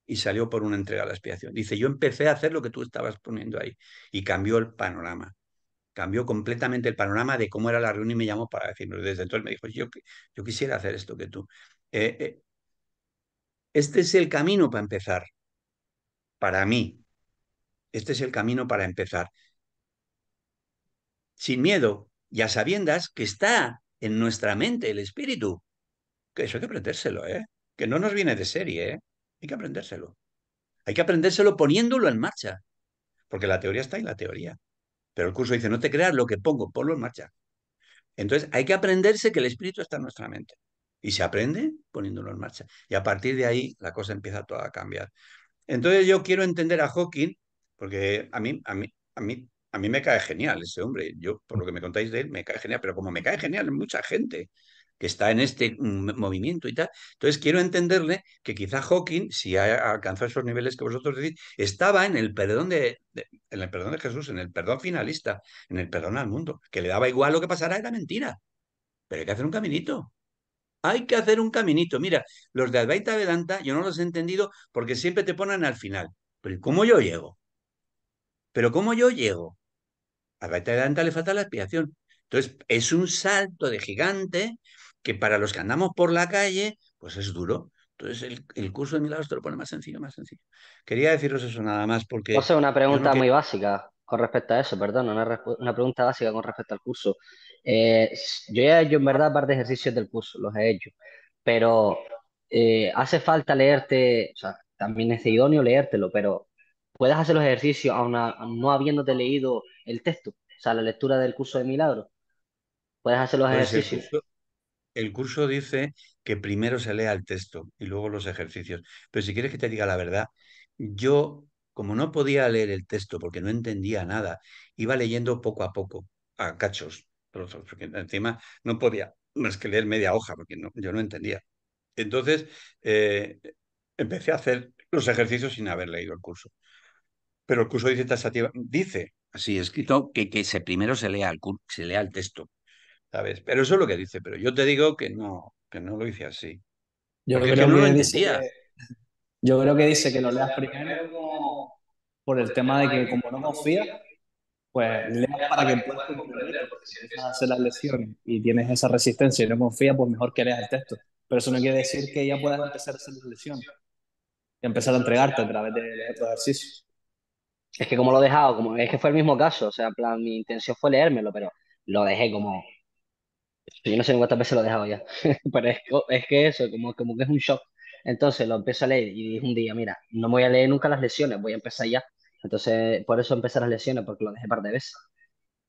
y salió por una entrega a la expiación. Dice, yo empecé a hacer lo que tú estabas poniendo ahí y cambió el panorama. Cambió completamente el panorama de cómo era la reunión y me llamó para decirme. Desde entonces me dijo, yo, yo quisiera hacer esto que tú. Eh, eh, este es el camino para empezar, para mí. Este es el camino para empezar sin miedo y sabiendas que está en nuestra mente el espíritu. Que eso hay que aprendérselo, ¿eh? Que no nos viene de serie, ¿eh? Hay que aprendérselo. Hay que aprendérselo poniéndolo en marcha. Porque la teoría está en la teoría. Pero el curso dice, no te creas lo que pongo, ponlo en marcha. Entonces, hay que aprenderse que el espíritu está en nuestra mente. Y se aprende poniéndolo en marcha. Y a partir de ahí la cosa empieza toda a cambiar. Entonces yo quiero entender a Hawking, porque a mí, a mí, a mí a mí me cae genial ese hombre. Yo, por lo que me contáis de él, me cae genial, pero como me cae genial mucha gente que está en este mm, movimiento y tal, entonces quiero entenderle que quizá Hawking, si ha alcanzado esos niveles que vosotros decís, estaba en el perdón de, en el perdón de Jesús, en el perdón finalista, en el perdón al mundo, que le daba igual lo que pasara, era mentira. Pero hay que hacer un caminito. Hay que hacer un caminito. Mira, los de Advaita Vedanta, yo no los he entendido porque siempre te ponen al final. Pero ¿cómo yo llego? ¿Pero cómo yo llego? a ver, de le falta la expiación. Entonces, es un salto de gigante que para los que andamos por la calle, pues es duro. Entonces, el, curso de milagros te lo pone más sencillo, más sencillo. Quería deciros eso nada más porque... No sé, una pregunta muy básica con respecto a eso, perdón, una, pregunta básica con respecto al curso. Eh, yo ya he hecho en verdad un par de ejercicios del curso, los he hecho, pero eh, hace falta leerte, o sea, también es idóneo leértelo, pero ¿Puedes hacer los ejercicios aún no habiéndote leído el texto, o sea, la lectura del curso de milagros. Puedes hacer los pues ejercicios. El curso, dice que primero se lea el texto y luego los ejercicios. Pero si quieres que te diga la verdad, yo, como no podía leer el texto porque no entendía nada, iba leyendo poco a poco, a cachos, trozos, porque encima no podía más que leer media hoja, porque no, yo no entendía. Entonces, eh, empecé a hacer los ejercicios sin haber leído el curso pero el curso dice dice, así escrito, que, que se primero se lea, el, lea el texto. ¿Sabes? Pero eso es lo que dice, pero yo te digo que no, que no lo hice así. Yo creo que, no lo dice yo creo que dice que lo leas primero por el tema de que como no confías, pues leas para que puedas comprender, porque si empiezas a hacer las lecciones y tienes esa resistencia y no confías, pues mejor que leas el texto. Pero eso no quiere decir que ya puedas empezar a hacer las lesiones y empezar a entregarte a través de, de estos ejercicios. Es que como lo he dejado, como, es que fue el mismo caso, o sea, plan, mi intención fue leérmelo, pero lo dejé como... Yo no sé cuántas veces lo he dejado ya, [laughs] pero es, que eso, como, que es un shock. Entonces lo empiezo a leer y un día, mira, no voy a leer nunca las lesiones, voy a empezar ya. Entonces, por eso empecé las lesiones, porque lo dejé par de veces.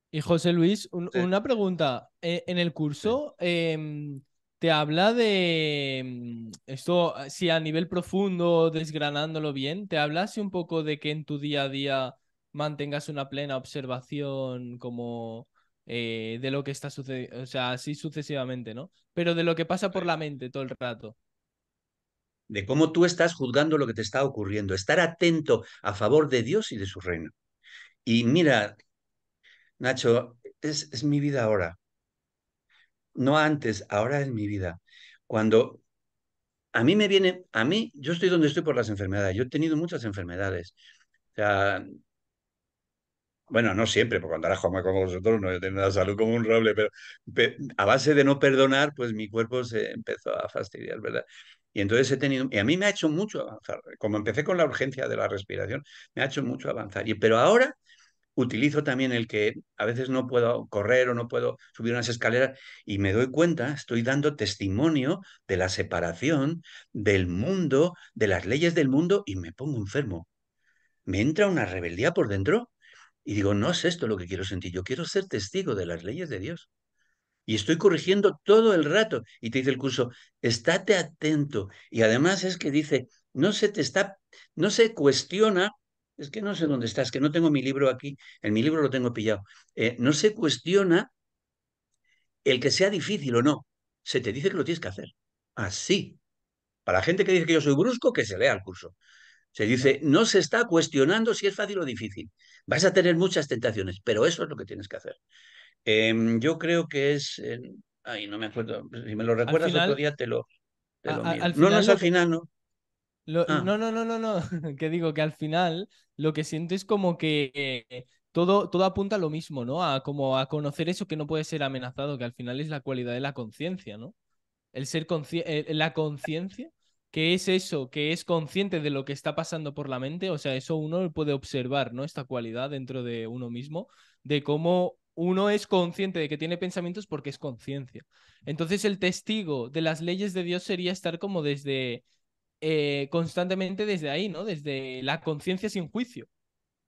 Y José Luis, una pregunta. Eh, en el curso, em, te habla de mm, esto, ah, si a nivel profundo, desgranándolo bien, te hablase un poco de que en tu día a día mantengas una plena observación como eh, de lo que está sucediendo, o sea, así sucesivamente, ¿no? Pero de lo que pasa por la mente todo el rato de cómo tú estás juzgando lo que te está ocurriendo, estar atento a favor de Dios y de su reino. Y mira, Nacho, es mi vida ahora no antes, ahora en mi vida, cuando a mí me viene, a mí, yo estoy donde estoy por las enfermedades, yo he tenido muchas enfermedades. bueno, no siempre, porque cuando era joven como vosotros no he la salud como un roble, pero, a base de no perdonar, pues mi cuerpo se empezó a fastidiar, ¿verdad? Y entonces he tenido, y a mí me ha hecho mucho avanzar, como empecé con la urgencia de la respiración, me ha hecho mucho avanzar. Y, pero ahora utilizo también el que a veces no puedo correr o no puedo subir unas escaleras y me doy cuenta, estoy dando testimonio de la separación del mundo, de las leyes del mundo y me pongo enfermo. Me entra una rebeldía por dentro y digo, no es esto lo que quiero sentir, yo quiero ser testigo de las leyes de Dios. Y estoy corrigiendo todo el rato. Y te dice el curso, estate atento. Y además es que dice, no se te está, no se cuestiona es que no sé dónde estás, que no tengo mi libro aquí, en mi libro lo tengo pillado. Eh, no se cuestiona el que sea difícil o no, se te dice que lo tienes que hacer. Así. Para la gente que dice que yo soy brusco, que se lea el curso. Se dice, no se está cuestionando si es fácil o difícil. Vas a tener muchas tentaciones, pero eso es lo que tienes que hacer. Em, yo creo que es... ay, no me acuerdo. Si me lo recuerdas otro día, te lo... no, no es al final, no. Ah. No, no, no, no, no. [laughs] que digo que al final lo que siento es como que eh, todo, todo apunta a lo mismo, ¿no? A como a conocer eso que no puede ser amenazado, que al final es la cualidad de la conciencia, ¿no? El ser consciente, eh, eh, la conciencia, que es eso, que es consciente de lo que está pasando por la mente, o sea, eso uno puede observar, ¿no? Esta cualidad dentro de uno mismo, de cómo uno es consciente de que tiene pensamientos porque es conciencia. Entonces el testigo de las leyes de Dios sería estar como desde eh, constantemente desde ahí, ¿no? Desde la conciencia sin juicio.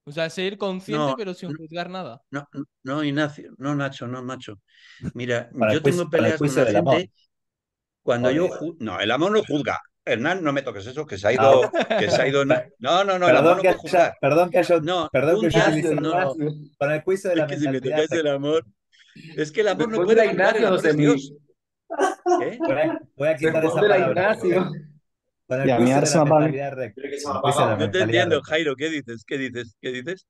O sea, ser consciente pero sin juzgar nada. No, no, Ignacio, no, Nacho, no, Nacho. Mira, [laughs] yo tengo peleas con la gente. Cuando yo. No, el amor no juzga. Hernán, no me toques eso, que se ha ido. Ah. Que se ha ido... [laughs] No, no, no, el amor no Perdón que haya. No, perdón que No, Para el juicio de la es que si me el amor. Es que el amor no puede juzgar. Ignacio, de Dios. ¿Eh? Voy a, quitar esa Ignacio. Para a No te entiendo, Jairo, ¿qué dices? ¿Qué dices? ¿Qué dices?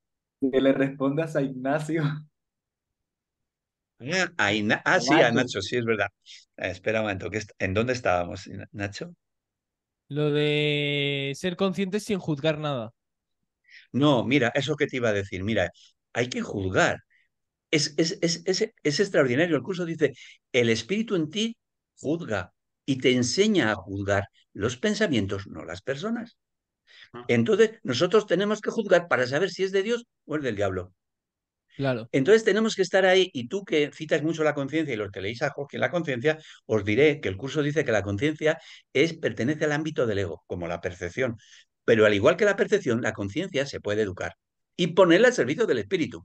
Que le respondas a Ignacio. Ah, ah sí, a Nacho, sí, es verdad. Ah, espera un momento, ¿en dónde estábamos, Nacho? Lo de ser conscientes sin juzgar nada. No, mira, eso que te iba a decir, mira, hay que juzgar. Es, es, es extraordinario. El curso dice, el espíritu en ti juzga y te enseña a juzgar los pensamientos, no las personas. Ah. Entonces, nosotros tenemos que juzgar para saber si es de Dios o es del diablo. Claro. Entonces tenemos que estar ahí, y tú que citas mucho la conciencia y los que leéis a Jorge la conciencia, os diré que el curso dice que la conciencia es, pertenece al ámbito del ego, como la percepción. Pero al igual que la percepción, la conciencia se puede educar y ponerla al servicio del espíritu.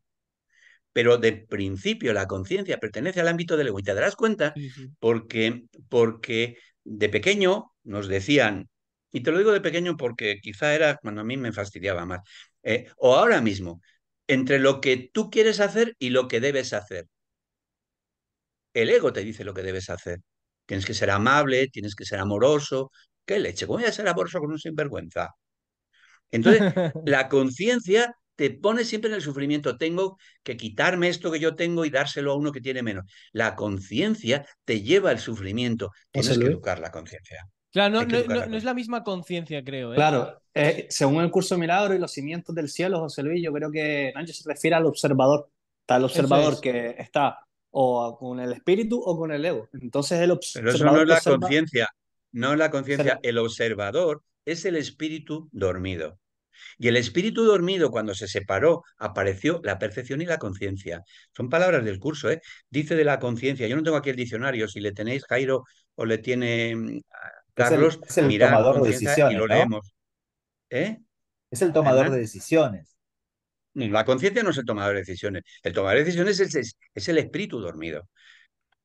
Pero de principio la conciencia pertenece al ámbito del ego y te darás cuenta porque, porque de pequeño nos decían, y te lo digo de pequeño porque quizá era cuando a mí me fastidiaba más, eh, o ahora mismo, entre lo que tú quieres hacer y lo que debes hacer. El ego te dice lo que debes hacer. Tienes que ser amable, tienes que ser amoroso. ¿Qué leche? voy a ser amoroso con un sinvergüenza? Entonces, [laughs] la conciencia te pone siempre en el sufrimiento. Tengo que quitarme esto que yo tengo y dárselo a uno que tiene menos. La conciencia te lleva al sufrimiento. Tienes que educar la conciencia. Claro, no, es la misma conciencia, creo. ¿eh? Claro, según el curso Milagro y los cimientos del cielo, José Luis, yo creo que se refiere al observador. Está el observador que está o con el espíritu o con el ego. Entonces el observador. Pero eso no es la conciencia. No es la conciencia. El observador es el espíritu dormido. Y el espíritu dormido, cuando se separó, apareció la percepción y la conciencia. Son palabras del curso, ¿eh? Dice de la conciencia. Yo no tengo aquí el diccionario. Si le tenéis, Jairo, o le tiene mm, es el, tomador de decisiones. lo Es el tomador de decisiones. La conciencia no es el tomador de decisiones. El tomador de decisiones es, el espíritu dormido.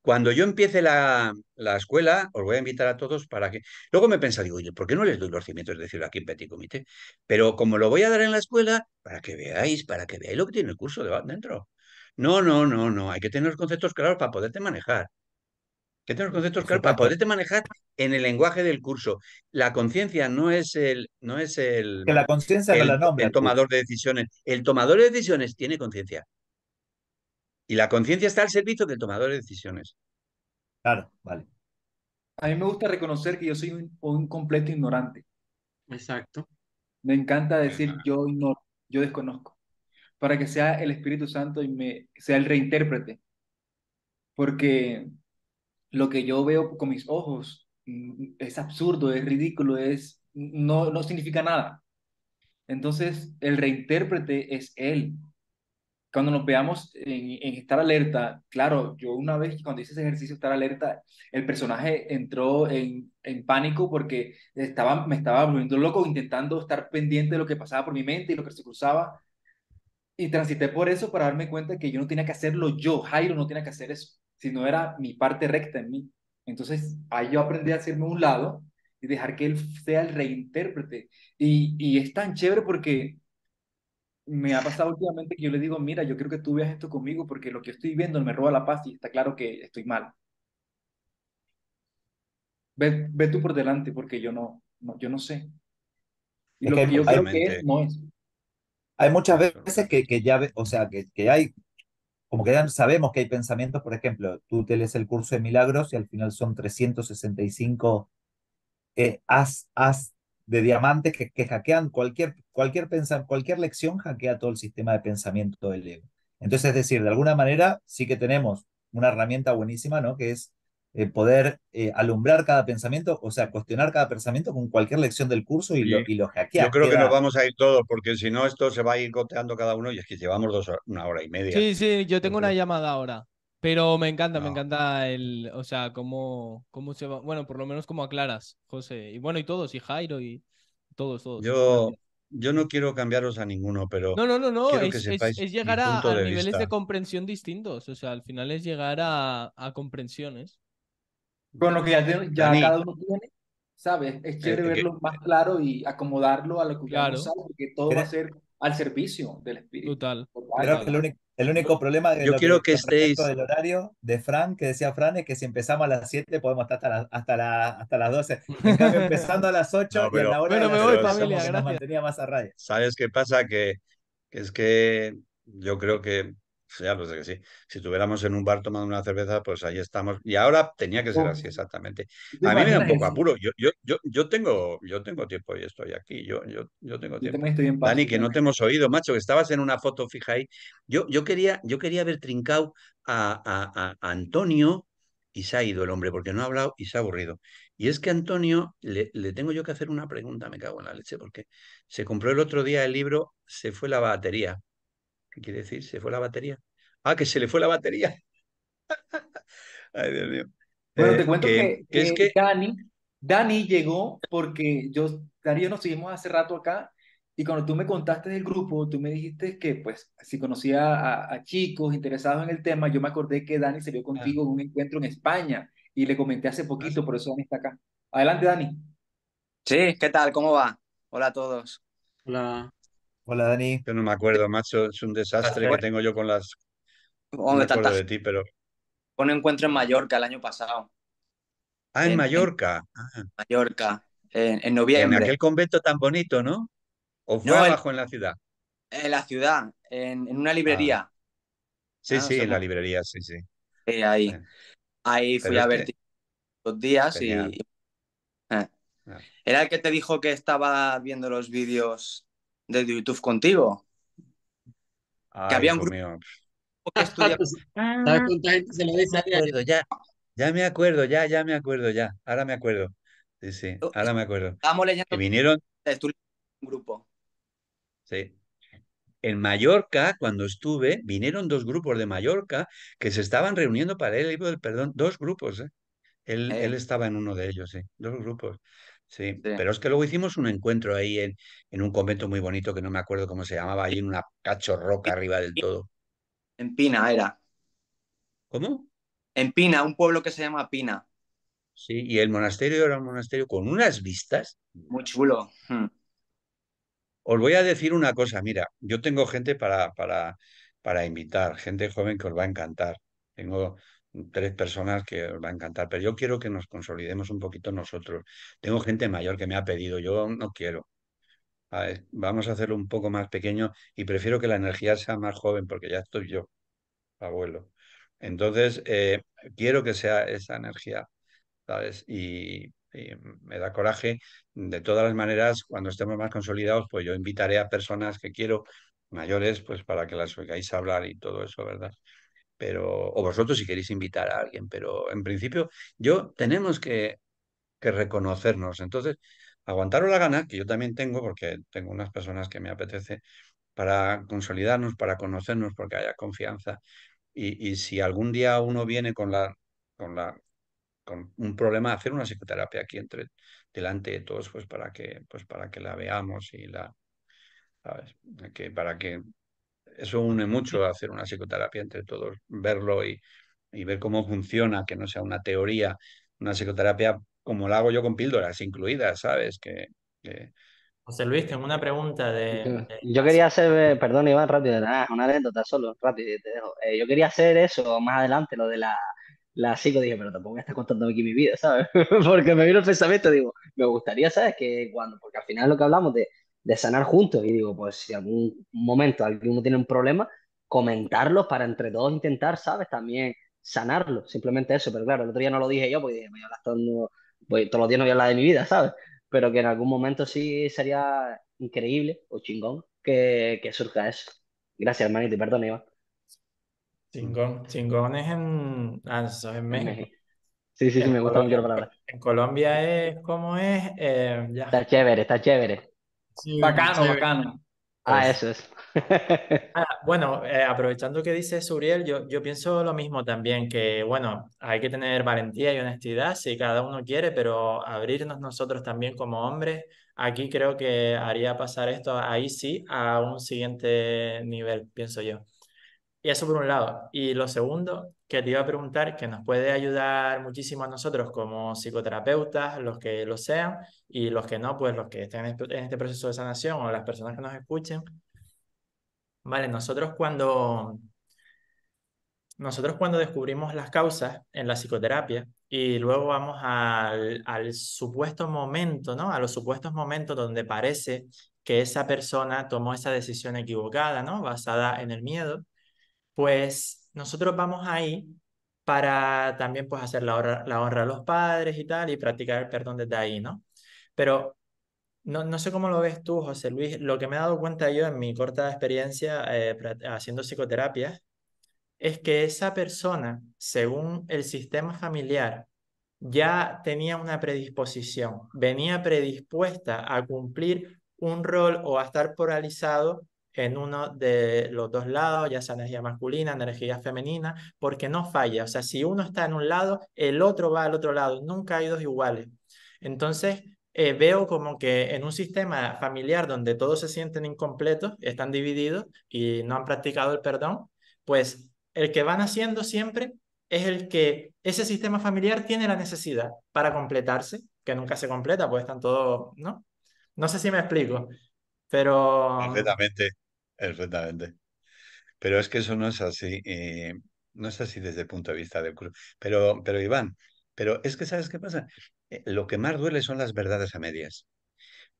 Cuando yo empiece la, escuela, os voy a invitar a todos para que. Luego me pensa, digo, ¿por qué no les doy los cimientos Es decirlo aquí en Petit Comité? Pero como lo voy a dar en la escuela, para que veáis, para que veáis lo que tiene el curso dentro. No, no, no, no. Hay que tener los conceptos claros para poderte manejar que tenga conceptos claros para poderte manejar en el lenguaje del curso. La conciencia no es el... No es el la conciencia el tomador de decisiones. El tomador de decisiones tiene conciencia. Y la conciencia está al servicio del tomador de decisiones. Claro, vale. A mí me gusta reconocer que yo soy un, completo ignorante. Exacto. Me encanta decir yo ignoro, yo desconozco, para que sea el Espíritu Santo y me sea el reinterprete. Porque lo que yo veo con mis ojos mm, es absurdo, es ridículo, es no, no significa nada. Entonces, el reintérprete es él. Cuando nos veamos en, estar alerta, claro, yo una vez cuando hice ese ejercicio, estar alerta, el personaje entró en, en pánico porque estaba, me estaba volviendo loco intentando estar pendiente de lo que pasaba por mi mente y lo que se cruzaba. Y transité por eso para darme cuenta que yo no tenía que hacerlo yo, Jairo no tenía que hacer eso sino era mi parte recta en mí. Entonces ahí yo aprendí a hacerme un lado y dejar que él sea el reintérprete. Y, y es tan chévere porque me ha pasado últimamente que yo le digo, mira, yo creo que tú veas esto conmigo porque lo que estoy viendo me roba la paz y está claro que estoy mal. Ve, tú por delante porque yo no, yo no sé. Y lo que, yo creo que no es. Hay muchas veces que, que ya, ve, o sea, que, que hay como que sabemos que hay pensamientos, por ejemplo, tú te lees el curso de milagros y al final son 365 eh, as, de diamantes que, que hackean cualquier, cualquier, cualquier lección, hackea todo el sistema de pensamiento del ego. Entonces, es decir, de alguna manera sí que tenemos una herramienta buenísima, ¿no? Que es eh, poder eh, alumbrar cada pensamiento, o sea, cuestionar cada pensamiento con cualquier lección del curso y, lo, y lo hackear. Yo creo que nos vamos a ir todos, porque si no, esto se va a ir goteando cada uno y es que llevamos dos una hora y media. Sí, sí, yo tengo una llamada ahora. Pero me encanta, me encanta el, o sea, cómo, cómo se va, bueno, por lo menos como aclaras, José, y bueno, y todos, y Jairo, y todos, todos. Yo, yo no quiero cambiaros a ninguno, pero. No, no, no, no. Es, llegar a, niveles de comprensión distintos. O sea, al final es llegar a, a comprensiones con lo que ya, ya cada uno tiene, ¿sabes? Es chévere eh, eh, verlo más claro y acomodarlo a lo que claro. porque todo va a ser al servicio del espíritu. Total. que el único, el único problema de lo del horario de Fran, que decía Fran, es que si empezamos a las 7 podemos estar hasta, la, hasta, la, las 12. En cambio, [laughs] empezando a las 8 no, y a la hora pero de me voy, familia, nos mantenía más a raya. ¿Sabes qué pasa? Que, que es que yo creo que ya lo sé que sí. Si estuviéramos en un bar tomando una cerveza, pues ahí estamos. Y ahora tenía que ser así, exactamente. A mí me da un poco apuro. Yo, tengo, yo tengo tiempo y estoy aquí. Yo, yo, yo tengo tiempo. Dani, que no te hemos oído, macho, que estabas en una foto fija ahí. Yo, yo, quería, yo quería ver trincado a, a, Antonio y se ha ido el hombre porque no ha hablado y se ha aburrido. Y es que Antonio, le, le, tengo yo que hacer una pregunta, me cago en la leche, porque se compró el otro día el libro, se fue la batería. ¿Qué quiere decir? Se fue la batería. Ah, que se le fue la batería. [laughs] Ay, Dios mío. Bueno, eh, te cuento que, Dani, Dani llegó porque yo, Darío y yo nos seguimos hace rato acá y cuando tú me contaste del grupo, tú me dijiste que, pues, si conocía a, chicos interesados en el tema, yo me acordé que Dani se vio ah. contigo en un encuentro en España y le comenté hace ah, poquito, por eso Dani está acá. Adelante, Dani. Sí, ¿qué tal? ¿Cómo va? Hola a todos. Hola. Hola, Dani. Yo no me acuerdo, macho. Es un desastre que tengo yo con las. No me de ti, pero. Un encuentro en Mallorca el año pasado. Ah, en, Mallorca. En Mallorca, ah. en, noviembre. En aquel convento tan bonito, ¿no? ¿O fue abajo en la ciudad? En la ciudad, en, una ah. librería. Sí, ah, sí, en la librería, sí, sí. Sí, ahí. Ahí fui a verte dos días y. Eh. Era el que te dijo que estaba viendo los vídeos de YouTube contigo. que había un grupo Ya, me acuerdo, ya, ya me acuerdo, ya. Ahora me acuerdo. Sí, sí, oh, ahora me acuerdo. leyendo. Que vinieron. Un grupo. Sí. En Mallorca, cuando estuve, vinieron dos grupos de Mallorca que se estaban reuniendo para el libro del perdón. Dos grupos, ¿eh? Él, eh. él, estaba en uno de ellos, sí, dos grupos. Sí, pero es que luego hicimos un encuentro ahí en, en, un convento muy bonito que no me acuerdo cómo se llamaba, ahí en una cachorroca arriba del todo. En Pina era. ¿Cómo? En Pina, un pueblo que se llama Pina. Sí, y el monasterio era un monasterio con unas vistas. Muy chulo. Hmm. Os voy a decir una cosa, mira, yo tengo gente para, para, para invitar, gente joven que os va a encantar. Tengo tres personas que os va a encantar, pero yo quiero que nos consolidemos un poquito nosotros. Tengo gente mayor que me ha pedido, yo no quiero. vamos a hacerlo un poco más pequeño y prefiero que la energía sea más joven porque ya estoy yo, abuelo. Entonces, eh, quiero que sea esa energía, Y, me da coraje. De todas las maneras, cuando estemos más consolidados, pues yo invitaré a personas que quiero mayores, pues para que las oigáis hablar y todo eso, ¿verdad? pero, o vosotros si queréis invitar a alguien, pero en principio yo tenemos que, que reconocernos. Entonces, aguantaros la gana, que yo también tengo, porque tengo unas personas que me apetece, para consolidarnos, para conocernos, porque haya confianza. Y, si algún día uno viene con la, con la con un problema hacer una psicoterapia aquí entre delante de todos pues para que pues para que la veamos y la ¿sabes? Que para que eso une mucho a hacer una psicoterapia entre todos, verlo y, y ver cómo funciona, que no sea una teoría, una psicoterapia como la hago yo con píldoras incluidas, ¿sabes? Que, José Luis, tengo una pregunta de... Yo quería hacer, eh, perdón Iván, rápido, una anécdota solo, rápido, te dejo. Eh, yo quería hacer eso más adelante, lo de la, la psico, dije, pero tampoco me estás contando aquí mi vida, [laughs] ¿sabes? [laughs] porque me vino el pensamiento, digo, me gustaría, ¿sabes? Que cuando, porque al final lo que hablamos de de sanar juntos. Y digo, pues si algún momento alguno tiene un problema, comentarlo para entre todos intentar, ¿sabes? También sanarlo, simplemente eso. Pero claro, el otro día no lo dije yo porque dije, voy a hablar todo, todos los días no voy a hablar de mi vida, ¿sabes? Pero que en algún momento sí sería increíble o chingón que, surja eso. Gracias, hermanito, y perdón, Iván. Chingón, chingón es en, en México. Sí, sí, sí, me gusta mucho la palabra. En Colombia es como es. Eh, está chévere, está chévere bacano, bacano. Ah, pues. eso es. Ah, bueno, eh, aprovechando que dice Uriel yo, yo pienso lo mismo también, que bueno, hay que tener valentía y honestidad si cada uno quiere, pero abrirnos nosotros también como hombres, aquí creo que haría pasar esto ahí sí a un siguiente nivel, pienso yo. Y eso por un lado. Y lo segundo, que te iba a preguntar, que nos puede ayudar muchísimo a nosotros como psicoterapeutas, los que lo sean, y los que no, pues los que estén este, en este proceso de sanación o las personas que nos escuchen. Vale, nosotros cuando, nosotros cuando descubrimos las causas en la psicoterapia y luego vamos al, al supuesto momento, ¿no? A los supuestos momentos donde parece que esa persona tomó esa decisión equivocada, ¿no? Basada en el miedo pues nosotros vamos ahí para también pues hacer la honra, a los padres y tal y practicar el perdón desde ahí, ¿no? Pero no, sé cómo lo ves tú, José Luis. Lo que me he dado cuenta yo en mi corta experiencia eh, haciendo psicoterapia es que esa persona, según el sistema familiar, ya tenía una predisposición, venía predispuesta a cumplir un rol o a estar polarizado en uno de los dos lados, ya sea energía masculina, energía femenina, porque no falla. O sea, si uno está en un lado, el otro va al otro lado. Nunca hay dos iguales. Entonces, eh, veo como que en un sistema familiar donde todos se sienten incompletos, están divididos y no han practicado el perdón, pues el que van haciendo siempre es el que ese sistema familiar tiene la necesidad para completarse, que nunca se completa, pues están todos, ¿no? No sé si me explico, pero... Completamente. Perfectamente, Pero es que eso no es así, eh, no es así desde el punto de vista del club. Pero, pero Iván, pero es que ¿sabes qué pasa? Eh, lo que más duele son las verdades a medias.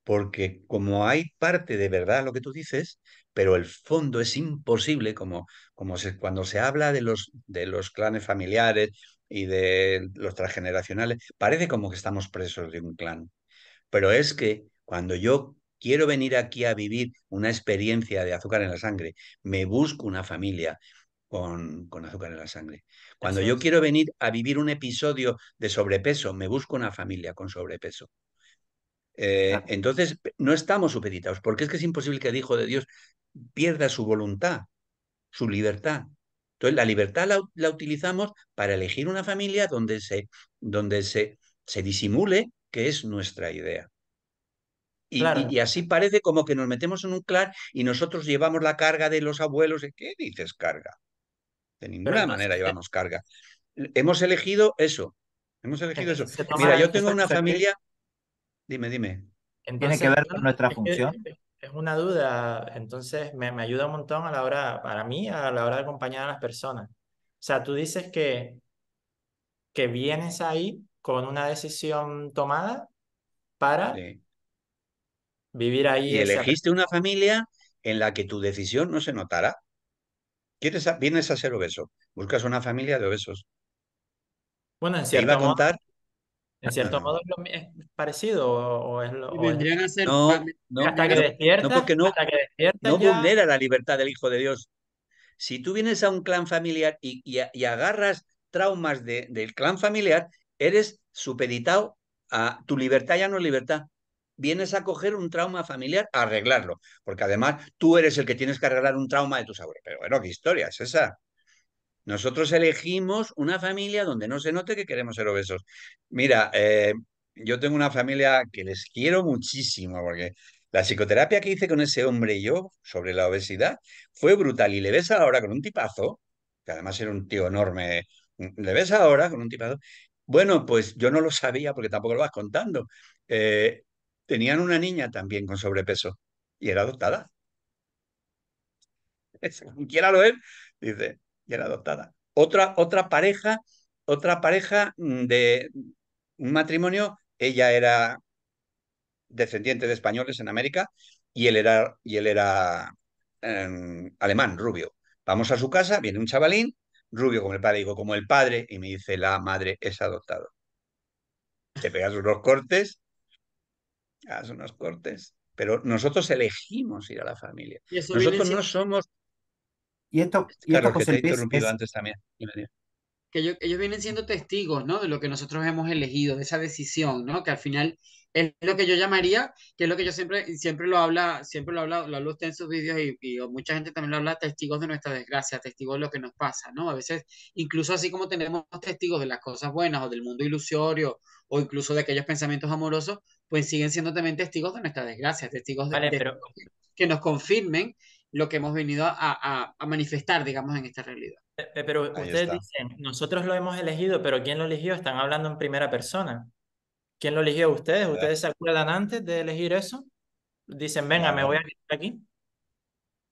Porque como hay parte de verdad lo que tú dices, pero el fondo es imposible, como, como cuando se habla de los, de los clanes familiares y de los transgeneracionales, parece como que estamos presos de un clan. Pero es que cuando yo quiero venir aquí a vivir una experiencia de azúcar en la sangre, me busco una familia con, con azúcar en la sangre. Cuando yo quiero venir a vivir un episodio de sobrepeso, me busco una familia con sobrepeso. Eh, entonces, no estamos supeditados, porque es que es imposible que el Hijo de Dios pierda su voluntad, su libertad. Entonces, la libertad la, la utilizamos para elegir una familia donde se, donde se, se disimule que es nuestra idea. Y, así parece como que nos metemos en un clan y nosotros llevamos la carga de los abuelos. ¿Eh? ¿Qué dices carga? De ninguna manera llevamos carga. Hemos elegido eso. Hemos elegido eso. Mira, yo tengo una familia. Dime, dime. ¿Tiene que ver con nuestra función? Es una duda, entonces me, ayuda un montón a la hora, para mí, a la hora de acompañar a las personas. O sea, tú dices que, que vienes ahí con una decisión tomada para vivir ahí. Y elegiste una familia en la que tu decisión no se notará. ¿Quieres Vienes a ser obeso, buscas una familia de obesos. Bueno, en cierto, modo, en cierto modo es parecido o, es lo... no, hasta que no, porque no, vulnera la libertad del Hijo de Dios. Si tú vienes a un clan familiar y, y, agarras traumas del clan familiar, eres supeditado a tu libertad ya no es libertad vienes a coger un trauma familiar, a arreglarlo, porque además tú eres el que tienes que arreglar un trauma de tus abuelos. Pero bueno, ¿qué historia es esa? Nosotros elegimos una familia donde no se note que queremos ser obesos. Mira, eh, yo tengo una familia que les quiero muchísimo, porque la psicoterapia que hice con ese hombre y yo sobre la obesidad fue brutal. Y le ves ahora con un tipazo, que además era un tío enorme, mm, le ves ahora con un tipazo. Bueno, pues yo no lo sabía porque tampoco lo vas contando. Eh, tenían una niña también con sobrepeso y era adoptada. [laughs] Quiera lo es, dice, y era adoptada. Otra, otra pareja, otra pareja mm, de un matrimonio, ella era descendiente de españoles en América y él era, y él era em, alemán, rubio. Vamos a su casa, viene un chavalín, rubio como el padre, digo, como el padre, y me dice la madre es adoptada Te pegas unos cortes haz unos cortes, pero nosotros elegimos ir a la familia. Nosotros no somos... Y esto, claro, que te he interrumpido antes también. Que ellos, vienen siendo testigos, ¿no? De lo que nosotros hemos elegido, de esa decisión, ¿no? Que al final es lo que yo llamaría, que es lo que yo siempre, siempre lo habla, siempre lo habla, lo habla usted en sus vídeos y, y, mucha gente también lo habla, testigos de nuestra desgracia, testigos de lo que nos pasa, ¿no? A veces, incluso así como tenemos testigos de las cosas buenas o del mundo ilusorio o incluso de aquellos pensamientos amorosos, pues siguen siendo también testigos de nuestra desgracia, testigos de, que nos confirmen lo que hemos venido a, manifestar, digamos, en esta realidad. Eh, eh, pero ustedes dicen, nosotros lo hemos elegido, pero ¿quién lo eligió? Están hablando en primera persona. ¿Quién lo eligió? ¿Ustedes? ¿Ustedes se acuerdan antes de elegir eso? Dicen, venga, me voy a quedar aquí.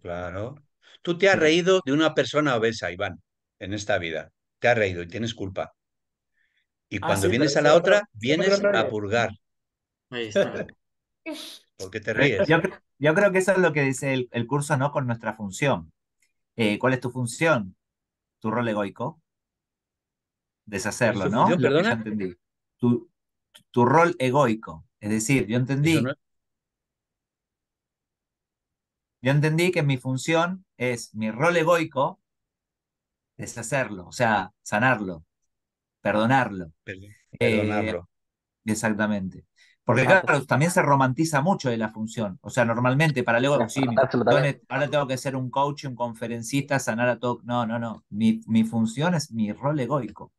Claro. Tú te has reído de una persona obesa, Iván, en esta vida. Te has reído y tienes culpa. Y ah, cuando vienes a la otra, vienes a purgar. Ahí está. [laughs] Porque te ríes? Yo, creo que eso es lo que dice el, curso, ¿no? Con nuestra función. Eh, ¿Cuál es tu función? Tu rol egoico. Deshacerlo, ¿no? entendí. Tu, rol egoico. Es decir, yo entendí. Yo entendí que mi función es mi rol egoico, deshacerlo, o sea, sanarlo, perdonarlo. Eh, perdonarlo. exactamente. Porque también se romantiza mucho de la función. O sea, normalmente para luego, sí, ahora tengo que ser un coach, un conferencista, sanar a todo. No, no, no. Mi, función es mi rol egoico.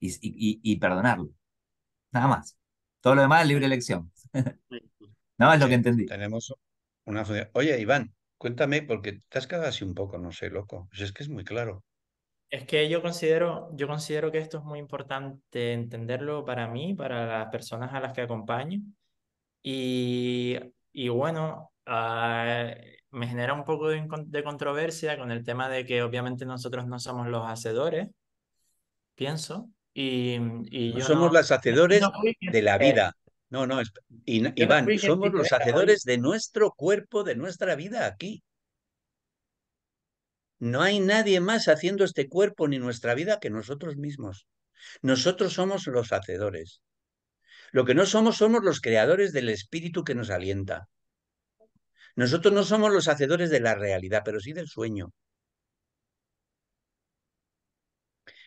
Y, y, perdonarlo. Nada más. Todo lo demás es libre elección. [laughs] Nada más lo que entendí. Tenemos una función. Oye, Iván, cuéntame, porque te has quedado así un poco, no sé, loco. Pues es que es muy claro. Es que yo considero, yo considero que esto es muy importante entenderlo para mí, para las personas a las que acompaño. Y, y bueno, ah, me genera un poco de, de, controversia con el tema de que obviamente nosotros no somos los hacedores, pienso. Y, y somos los hacedores de la vida. No, no, y, Iván, somos los hacedores de nuestro cuerpo, de nuestra vida aquí. No hay nadie más haciendo este cuerpo ni nuestra vida que nosotros mismos. Nosotros somos los hacedores. Lo que no somos somos los creadores del espíritu que nos alienta. Nosotros no somos los hacedores de la realidad, pero sí del sueño.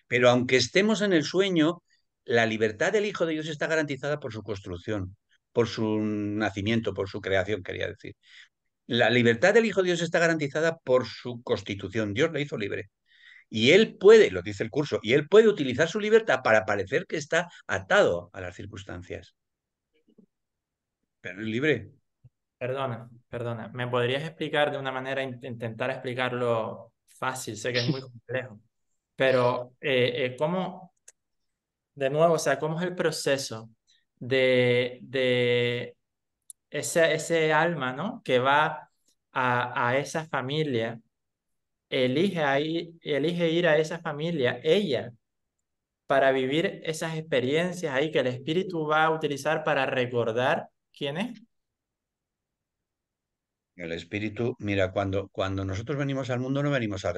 Pero aunque estemos en el sueño, la libertad del Hijo de Dios está garantizada por su construcción, por su nacimiento, por su creación, quería decir. La libertad del Hijo de Dios está garantizada por su constitución. Dios la hizo libre. Y él puede, lo dice el curso, y él puede utilizar su libertad para parecer que está atado a las circunstancias. Pero es libre. Perdona, perdona. ¿Me podrías explicar de una manera, intentar explicarlo fácil? Sé que es muy [laughs] complejo. Pero, eh, eh, ¿cómo, de nuevo, o sea, cómo es el proceso de, de ese, alma, ¿no? Que va a, esa familia, elige, elige ir a esa familia, ella, para vivir esas experiencias ahí que el espíritu va a utilizar para recordar quién es. El espíritu, mira, cuando, cuando nosotros venimos al mundo no venimos a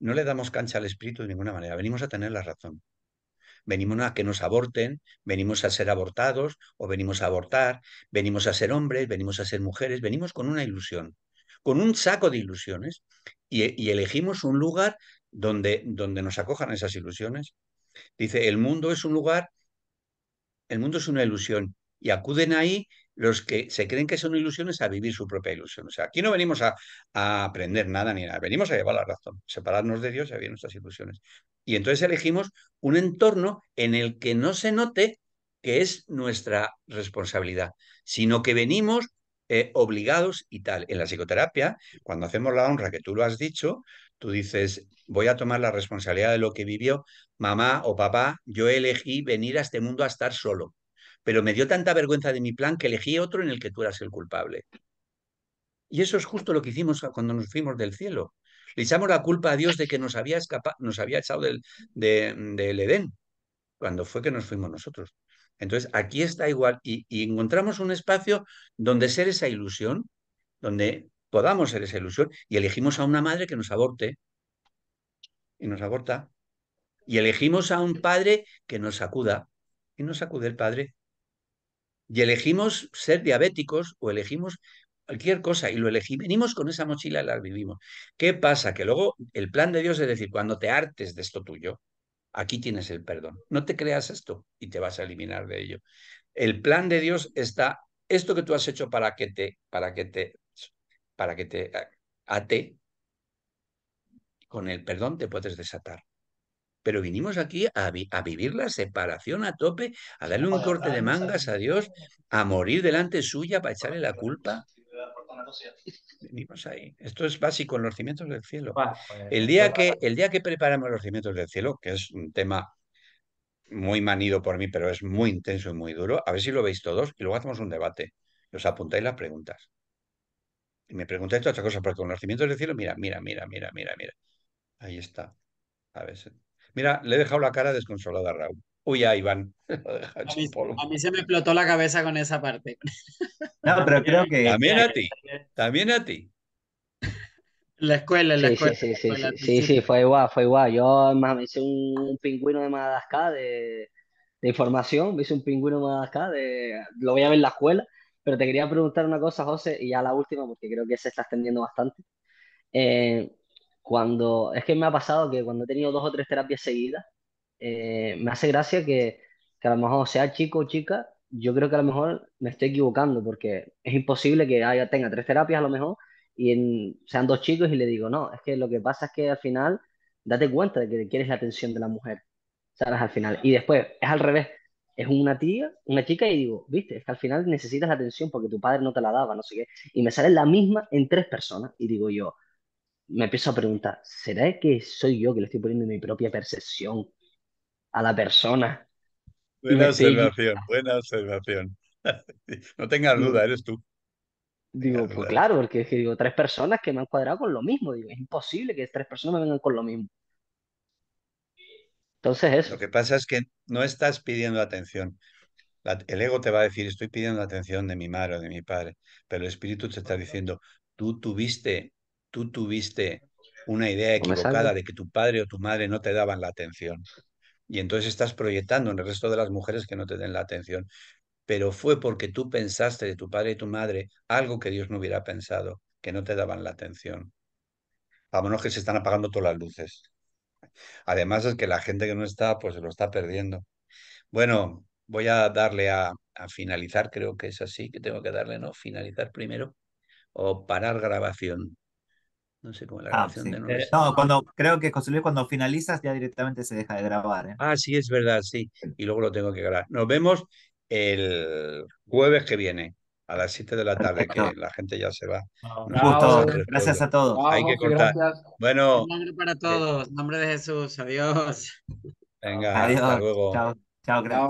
no le damos cancha al espíritu de ninguna manera, venimos a tener la razón venimos a que nos aborten, venimos a ser abortados o venimos a abortar, venimos a ser hombres, venimos a ser mujeres, venimos con una ilusión, con un saco de ilusiones y, elegimos un lugar donde, donde nos acojan esas ilusiones. Dice, el mundo es un lugar, el mundo es una ilusión y acuden ahí los que se creen que son ilusiones a vivir su propia ilusión. O sea, aquí no venimos a, aprender nada ni nada, venimos a llevar la razón, separarnos de Dios y a vivir nuestras ilusiones. Y entonces elegimos un entorno en el que no se note que es nuestra responsabilidad, sino que venimos eh, obligados y tal. En la psicoterapia, cuando hacemos la honra, que tú lo has dicho, tú dices, voy a tomar la responsabilidad de lo que vivió mamá o papá, yo elegí venir a este mundo a estar solo pero me dio tanta vergüenza de mi plan que elegí otro en el que tú eras el culpable. Y eso es justo lo que hicimos cuando nos fuimos del cielo. Le echamos la culpa a Dios de que nos había, escapado, nos había echado del, del Edén, cuando fue que nos fuimos nosotros. Entonces, aquí está igual y, y encontramos un espacio donde ser esa ilusión, donde podamos ser esa ilusión y elegimos a una madre que nos aborte y nos aborta y elegimos a un padre que nos sacuda y nos sacude el padre y elegimos ser diabéticos o elegimos cualquier cosa y lo elegimos, venimos con esa mochila y la vivimos. ¿Qué pasa? Que luego el plan de Dios es decir, cuando te hartes de esto tuyo, aquí tienes el perdón. No te creas esto y te vas a eliminar de ello. El plan de Dios está, esto que tú has hecho para que te, para que te, para que te ate, con el perdón te puedes desatar pero vinimos aquí a, vivir la separación a tope, a darle un corte de mangas a Dios, a morir delante suya para echarle la culpa. Venimos ahí. Esto es básico en los cimientos del cielo. Pues, el pues día que, el día que preparamos los cimientos del cielo, que es un tema muy manido por mí, pero es muy intenso y muy duro, a ver si lo veis todos y luego hacemos un debate. Os apuntáis las preguntas. Y me preguntáis otra cosa, porque con los cimientos del cielo, mira, mira, mira, mira, mira, mira. Ahí está. A ver, Mira, le he dejado la cara desconsolada a Raúl. Uy, a Iván. [laughs] a, mí, se me explotó la cabeza con esa parte. [laughs] No, pero creo que. También a ti. [laughs] También a ti. La escuela, la escuela. Sí, sí, sí, sí, fue igual, fue igual. Yo me hice un, pingüino de Madagascar de, información, me hice un pingüino de Madagascar, lo voy a ver en la escuela, pero te quería preguntar una cosa, José, y ya la última, porque creo que se está extendiendo bastante. Eh, cuando, es que me ha pasado que cuando he tenido dos o tres terapias seguidas, eh, me hace gracia que, que a lo mejor sea chico o chica, yo creo que a lo mejor me estoy equivocando porque es imposible que haya, tenga tres terapias a lo mejor y sean dos chicos y le digo, no, es que lo que pasa es que al final date cuenta de que quieres la atención de la mujer, ¿sabes? Al final. Y después es al revés, es una tía, una chica y digo, viste, es que al final necesitas la atención porque tu padre no te la daba, no sé qué. Y me sale la misma en tres personas y digo yo, me empiezo a preguntar, ¿será que soy yo que le estoy poniendo mi propia percepción a la persona? Buena observación, buena observación. [laughs] no tengas duda, eres tú. Digo, pues claro, porque es que digo, tres personas que me han cuadrado con lo mismo. Digo, es imposible que tres personas me vengan con lo mismo. Entonces, eso. Lo que pasa es que no estás pidiendo atención. el ego te va a decir, estoy pidiendo atención de mi madre o de mi padre, pero el espíritu te está diciendo, tú tuviste tú tuviste una idea pues equivocada de que tu padre o tu madre no te daban la atención. Y entonces estás proyectando en el resto de las mujeres que no te den la atención. Pero fue porque tú pensaste de tu padre y tu madre algo que Dios no hubiera pensado, que no te daban la atención. Vámonos que se están apagando todas las luces. Además es que la gente que no está, pues se lo está perdiendo. Bueno, voy a darle a, a finalizar, creo que es así, que tengo que darle, ¿no? Finalizar primero o parar grabación. No sé cómo la ah, grabación de eh, No, cuando, creo que José Luis, cuando finalizas ya directamente se deja de grabar. ¿eh? Ah, sí, es verdad, sí. Y luego lo tengo que grabar. Nos vemos el jueves que viene a las 7 de la tarde, que la gente ya se va. un gusto, gracias a todos. Hay que cortar. Bueno. Un nombre para eh, todos. nombre de Jesús. Adiós. Venga, hasta luego. Chao, chao,